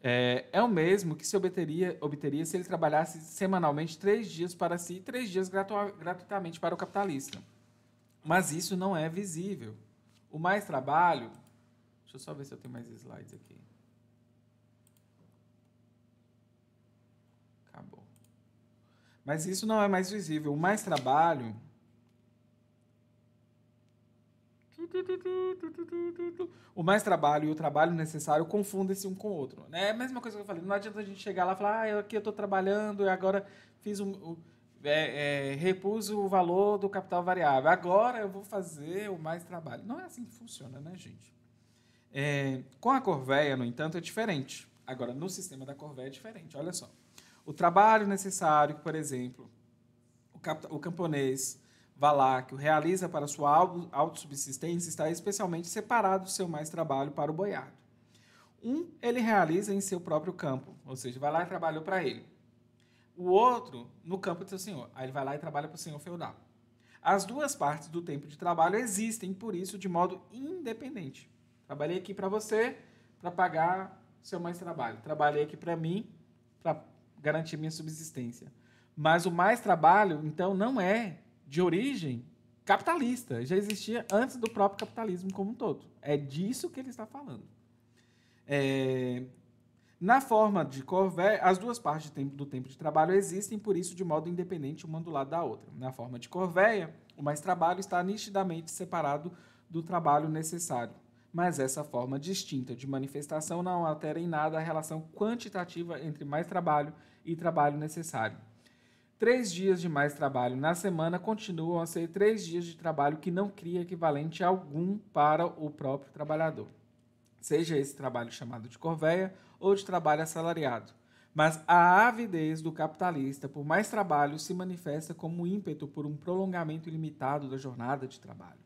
É, é, o mesmo que se obteria, obteria se ele trabalhasse semanalmente três dias para si e três dias gratu gratuitamente para o capitalista. Mas isso não é visível. O mais trabalho. Deixa eu só ver se eu tenho mais slides aqui. Acabou. Mas isso não é mais visível. O mais trabalho. O mais trabalho e o trabalho necessário confundem-se um com o outro. Né? É a mesma coisa que eu falei. Não adianta a gente chegar lá e falar, ah, aqui eu estou trabalhando e agora fiz um é, é, repus o valor do capital variável, agora eu vou fazer o mais trabalho. Não é assim que funciona, né, gente? É, com a Corveia, no entanto, é diferente. Agora, no sistema da Corveia é diferente. Olha só. O trabalho necessário, por exemplo, o, o camponês vá que o realiza para sua autossubsistência, está especialmente separado do seu mais trabalho para o boiado. Um, ele realiza em seu próprio campo, ou seja, vai lá e trabalhou para ele o outro no campo do seu senhor. Aí ele vai lá e trabalha para o senhor feudal. As duas partes do tempo de trabalho existem, por isso, de modo independente. Trabalhei aqui para você, para pagar seu mais trabalho. Trabalhei aqui para mim, para garantir minha subsistência. Mas o mais trabalho, então, não é de origem capitalista. Já existia antes do próprio capitalismo como um todo. É disso que ele está falando. É, na forma de Corvé, as duas partes do tempo de trabalho existem, por isso, de modo independente uma do lado da outra. Na forma de Corvéia, o mais trabalho está nitidamente separado do trabalho necessário. Mas essa forma distinta de manifestação não altera em nada a relação quantitativa entre mais trabalho e trabalho necessário. Três dias de mais trabalho na semana continuam a ser três dias de trabalho que não cria equivalente algum para o próprio trabalhador seja esse trabalho chamado de corveia ou de trabalho assalariado. Mas a avidez do capitalista por mais trabalho se manifesta como ímpeto por um prolongamento ilimitado da jornada de trabalho.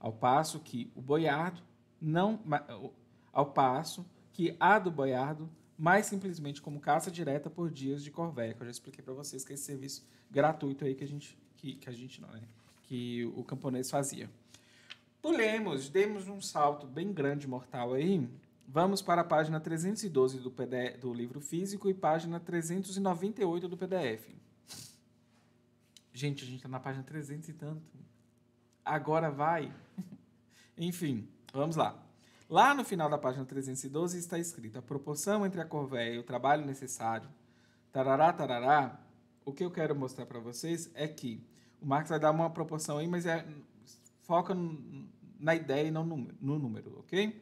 Ao passo que o boiardo não ao passo que a do boiardo mais simplesmente como caça direta por dias de corveia, que eu já expliquei para vocês que é esse serviço gratuito aí que a gente que, que a gente não, né? que o camponês fazia. Pulemos, demos um salto bem grande mortal aí. Vamos para a página 312 do, PDF, do livro físico e página 398 do PDF. Gente, a gente está na página 300 e tanto. Agora vai. Enfim, vamos lá. Lá no final da página 312 está escrito a proporção entre a corvéia e o trabalho necessário. Tarará, tarará. O que eu quero mostrar para vocês é que o Marx vai dar uma proporção aí, mas é, foca no, na ideia e não no número, ok?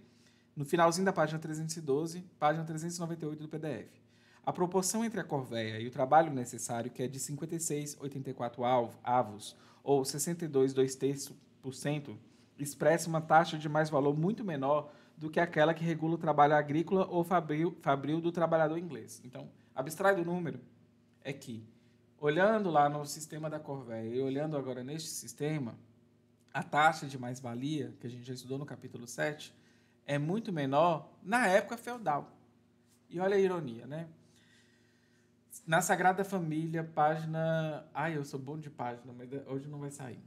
No finalzinho da página 312, página 398 do PDF. A proporção entre a corveia e o trabalho necessário, que é de 56,84 avos, ou 62,2 terços por cento, expressa uma taxa de mais valor muito menor do que aquela que regula o trabalho agrícola ou fabril, fabril do trabalhador inglês. Então, abstrai do número é que, olhando lá no sistema da corveia e olhando agora neste sistema, a taxa de mais-valia, que a gente já estudou no capítulo 7, é muito menor na época feudal. E olha a ironia, né? Na Sagrada Família, página. Ai, eu sou bom de página, mas hoje não vai sair.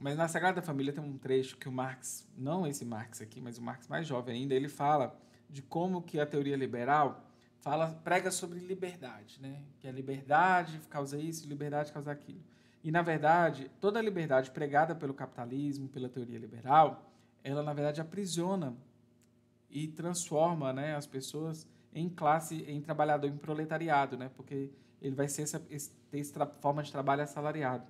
Mas na Sagrada Família tem um trecho que o Marx, não esse Marx aqui, mas o Marx mais jovem ainda, ele fala de como que a teoria liberal fala prega sobre liberdade, né? Que a é liberdade causa isso, liberdade causa aquilo. E, na verdade, toda a liberdade pregada pelo capitalismo, pela teoria liberal, ela, na verdade, aprisiona e transforma né, as pessoas em classe, em trabalhador, em proletariado, né? Porque ele vai ser essa, ter essa forma de trabalho assalariado.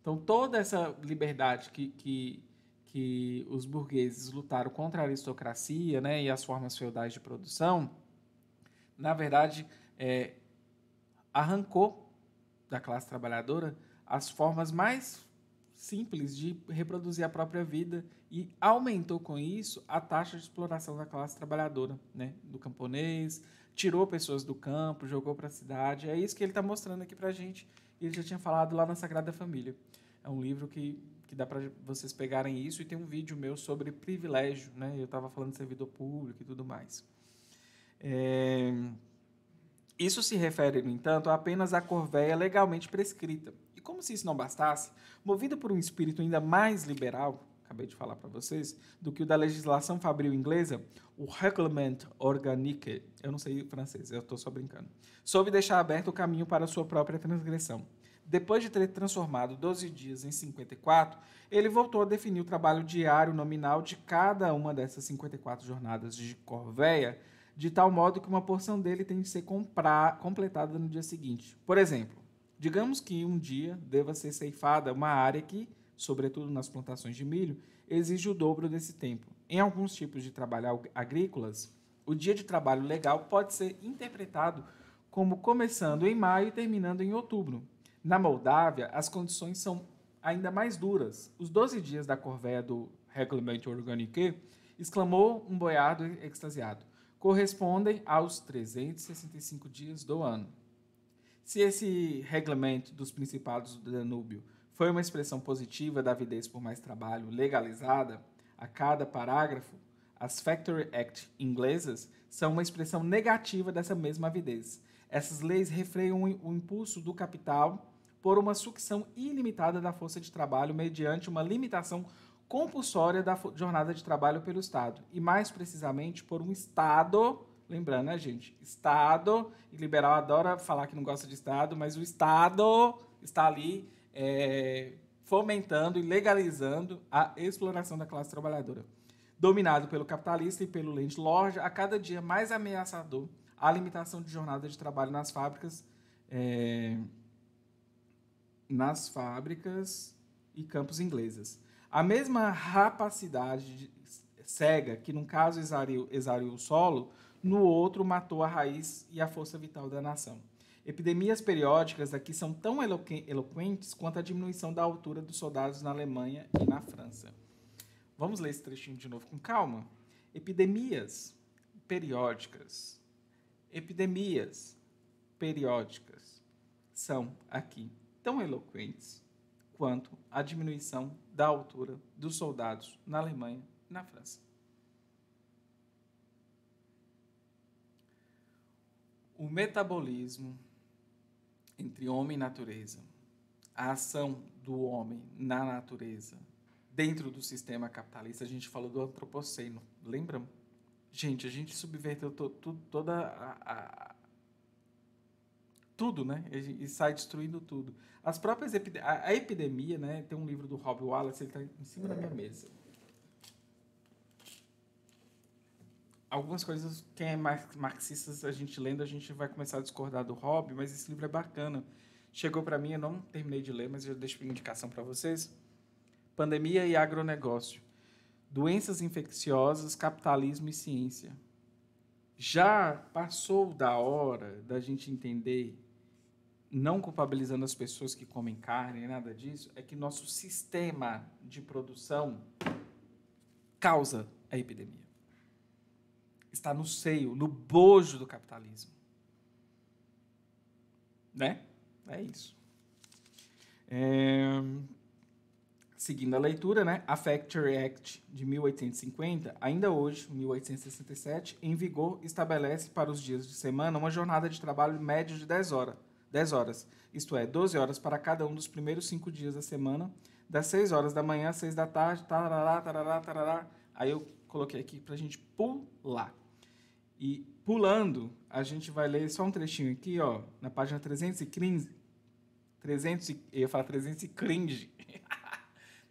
Então, toda essa liberdade que, que, que os burgueses lutaram contra a aristocracia né, e as formas feudais de produção, na verdade, é, arrancou da classe trabalhadora as formas mais simples de reproduzir a própria vida e aumentou com isso a taxa de exploração da classe trabalhadora, né, do camponês, tirou pessoas do campo, jogou para a cidade. É isso que ele está mostrando aqui para a gente. ele já tinha falado lá na Sagrada Família. É um livro que, que dá para vocês pegarem isso e tem um vídeo meu sobre privilégio, né? Eu estava falando de servidor público e tudo mais. É... Isso se refere, no entanto, apenas à corveia legalmente prescrita como se isso não bastasse, movida por um espírito ainda mais liberal, acabei de falar para vocês, do que o da legislação fabril inglesa, o Reglement Organique, eu não sei francês, eu estou só brincando, soube deixar aberto o caminho para sua própria transgressão. Depois de ter transformado 12 dias em 54, ele voltou a definir o trabalho diário nominal de cada uma dessas 54 jornadas de corveia, de tal modo que uma porção dele tem de ser completada no dia seguinte. Por exemplo, Digamos que um dia deva ser ceifada uma área que, sobretudo nas plantações de milho, exige o dobro desse tempo. Em alguns tipos de trabalho agrícolas, o dia de trabalho legal pode ser interpretado como começando em maio e terminando em outubro. Na Moldávia, as condições são ainda mais duras. Os 12 dias da corvéia do Reglamento Organique, exclamou um boiardo extasiado, correspondem aos 365 dias do ano se esse reglamento dos principados do Danúbio foi uma expressão positiva da avidez por mais trabalho legalizada, a cada parágrafo, as Factory Act inglesas são uma expressão negativa dessa mesma avidez. Essas leis refreiam o impulso do capital por uma sucção ilimitada da força de trabalho mediante uma limitação compulsória da jornada de trabalho pelo Estado, e mais precisamente por um Estado lembrando né, gente? Estado, e liberal adora falar que não gosta de Estado, mas o Estado está ali é, fomentando e legalizando a exploração da classe trabalhadora. Dominado pelo capitalista e pelo landlord, a cada dia mais ameaçador a limitação de jornada de trabalho nas fábricas, é, nas fábricas e campos inglesas. A mesma rapacidade cega que, num caso, exariu, o solo, no outro matou a raiz e a força vital da nação. Epidemias periódicas aqui são tão eloquentes quanto a diminuição da altura dos soldados na Alemanha e na França. Vamos ler esse trechinho de novo com calma? Epidemias periódicas. Epidemias periódicas são aqui tão eloquentes quanto a diminuição da altura dos soldados na Alemanha e na França. o metabolismo entre homem e natureza, a ação do homem na natureza, dentro do sistema capitalista, a gente falou do antropoceno, lembram? Gente, a gente subverteu to, to, toda a, a, tudo, né? E, e, sai destruindo tudo. As próprias a, a, epidemia, né? Tem um livro do Rob Wallace, ele está em cima da minha é. mesa. algumas coisas, quem é marxista, a gente lendo, a gente vai começar a discordar do Hobbes, mas esse livro é bacana. Chegou para mim, eu não terminei de ler, mas eu deixo uma indicação para vocês. Pandemia e agronegócio. Doenças infecciosas, capitalismo e ciência. Já passou da hora da gente entender, não culpabilizando as pessoas que comem carne, nada disso, é que nosso sistema de produção causa a epidemia está no seio, no bojo do capitalismo. Né? É isso. É... Seguindo a leitura, né? a Factory Act de 1850, ainda hoje, 1867, em vigor, estabelece para os dias de semana uma jornada de trabalho média de 10 horas, 10 horas, isto é, 12 horas para cada um dos primeiros cinco dias da semana, das 6 horas da manhã às 6 da tarde, tarará, tarará, tarará. Aí eu coloquei aqui para a gente pular. E pulando, a gente vai ler só um trechinho aqui, ó, na página 315. 300 e, eu ia falar 300 e cringe.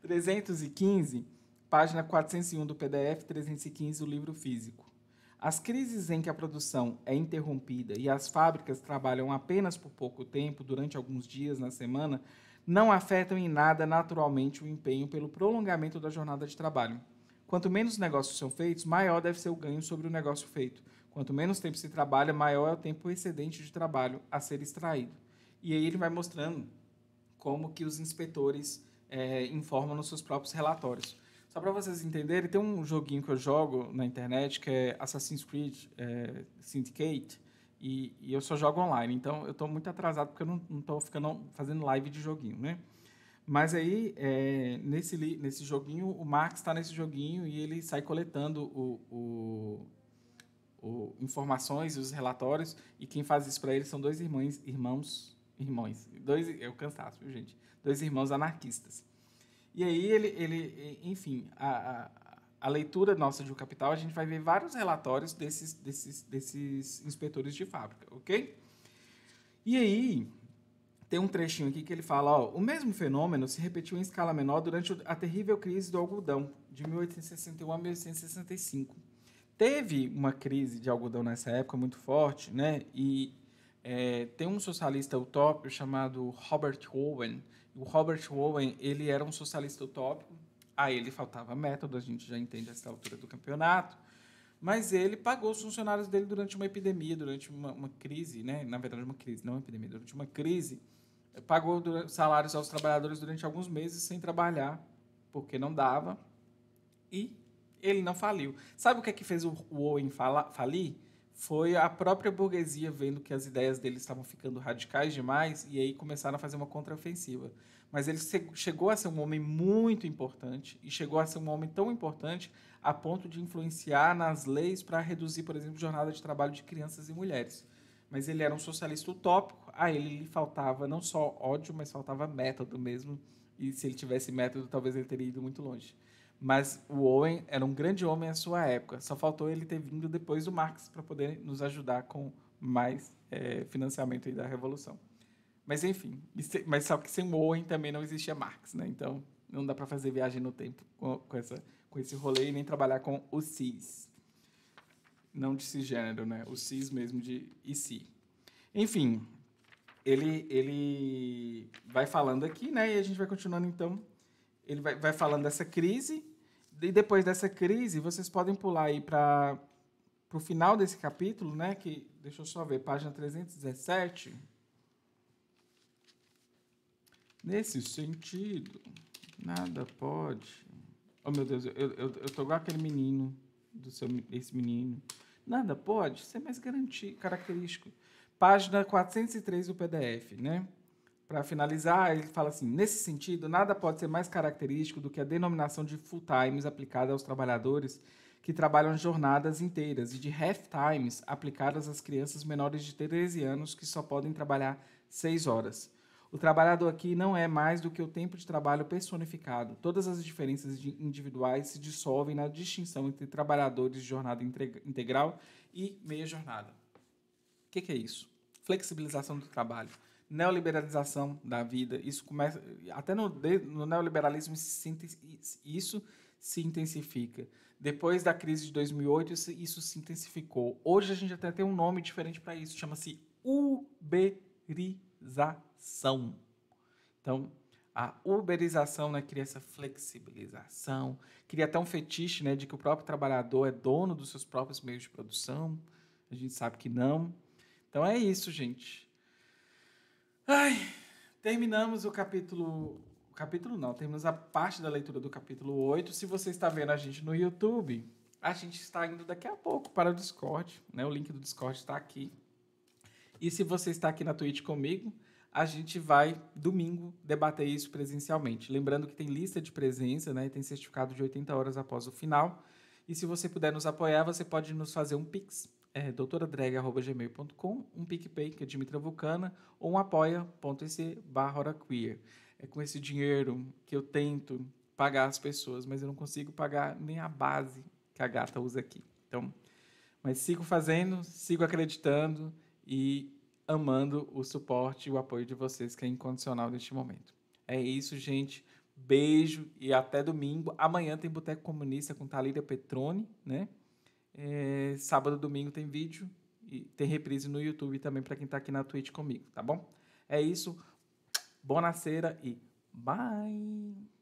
315, página 401 do PDF, 315 do livro físico. As crises em que a produção é interrompida e as fábricas trabalham apenas por pouco tempo, durante alguns dias na semana, não afetam em nada naturalmente o empenho pelo prolongamento da jornada de trabalho. Quanto menos negócios são feitos, maior deve ser o ganho sobre o negócio feito. Quanto menos tempo se trabalha, maior é o tempo excedente de trabalho a ser extraído. E aí ele vai mostrando como que os inspetores é, informam nos seus próprios relatórios. Só para vocês entenderem, tem um joguinho que eu jogo na internet que é Assassin's Creed é, Syndicate e, e, eu só jogo online. Então eu estou muito atrasado porque eu não estou ficando fazendo live de joguinho, né? Mas aí, é, nesse, nesse joguinho, o Max está nesse joguinho e ele sai coletando o, o o, informações e os relatórios, e quem faz isso para eles são dois irmãos, irmãos, irmãos, dois, eu é cansaço, viu, gente? Dois irmãos anarquistas. E aí ele, ele enfim, a, a, a leitura nossa de O Capital, a gente vai ver vários relatórios desses, desses, desses inspetores de fábrica, ok? E aí, tem um trechinho aqui que ele fala: ó, o mesmo fenômeno se repetiu em escala menor durante a terrível crise do algodão de 1861 a 1865 teve uma crise de algodão nessa época muito forte, né? E é, tem um socialista utópico chamado Robert Owen. O Robert Owen ele era um socialista utópico. A ele faltava método, a gente já entende essa altura do campeonato. Mas ele pagou os funcionários dele durante uma epidemia, durante uma, uma crise, né? Na verdade, uma crise, não uma epidemia, durante uma crise. Pagou salários aos trabalhadores durante alguns meses sem trabalhar, porque não dava. E ele não faliu. Sabe o que é que fez o Owen falir? Foi a própria burguesia vendo que as ideias dele estavam ficando radicais demais e aí começaram a fazer uma contraofensiva. Mas ele chegou a ser um homem muito importante e chegou a ser um homem tão importante a ponto de influenciar nas leis para reduzir, por exemplo, jornada de trabalho de crianças e mulheres. Mas ele era um socialista utópico, a ele lhe faltava não só ódio, mas faltava método mesmo. E se ele tivesse método, talvez ele teria ido muito longe. Mas o Owen era um grande homem à sua época. Só faltou ele ter vindo depois do Marx para poder nos ajudar com mais é, financiamento da revolução. Mas enfim, mas só que sem o Owen também não existia Marx, né? Então não dá para fazer viagem no tempo com, com, essa, com esse rolê e nem trabalhar com o cis. Não de cisgênero, né? O cis mesmo de e si. Enfim, ele, ele vai falando aqui, né? E a gente vai continuando então. Ele vai, vai falando dessa crise e depois dessa crise, vocês podem pular aí para o final desse capítulo, né? Que, deixa eu só ver, página 317. Nesse sentido, nada pode. Oh, meu Deus, eu, eu, eu tô igual aquele menino, do seu, esse menino. Nada pode ser mais garantido, característico. Página 403 do PDF, né? Para finalizar, ele fala assim: nesse sentido, nada pode ser mais característico do que a denominação de full times aplicada aos trabalhadores que trabalham jornadas inteiras e de half times aplicadas às crianças menores de 13 anos que só podem trabalhar 6 horas. O trabalhador aqui não é mais do que o tempo de trabalho personificado. Todas as diferenças individuais se dissolvem na distinção entre trabalhadores de jornada integral e meia jornada. O que, que é isso? Flexibilização do trabalho neoliberalização da vida. Isso começa até no, no neoliberalismo isso se intensifica. Depois da crise de 2008 isso se intensificou. Hoje a gente até tem um nome diferente para isso, chama-se uberização. Então, a uberização né, cria essa flexibilização, cria até um fetiche né, de que o próprio trabalhador é dono dos seus próprios meios de produção. A gente sabe que não. Então é isso, gente. Ai, terminamos o capítulo. capítulo não, terminamos a parte da leitura do capítulo 8. Se você está vendo a gente no YouTube, a gente está indo daqui a pouco para o Discord, né? O link do Discord está aqui. E se você está aqui na Twitch comigo, a gente vai domingo debater isso presencialmente. Lembrando que tem lista de presença, né? Tem certificado de 80 horas após o final. E se você puder nos apoiar, você pode nos fazer um pix é, doutoradrag.gmail.com, um PicPay, que é Dimitra Vulcana, ou um apoia.se barra queer. É com esse dinheiro que eu tento pagar as pessoas, mas eu não consigo pagar nem a base que a gata usa aqui. Então, mas sigo fazendo, sigo acreditando e amando o suporte e o apoio de vocês, que é incondicional neste momento. É isso, gente. Beijo e até domingo. Amanhã tem Boteco Comunista com Talíria Petrone, né? É, sábado, domingo tem vídeo e tem reprise no YouTube também para quem está aqui na Twitch comigo, tá bom? É isso. Boa cera e bye!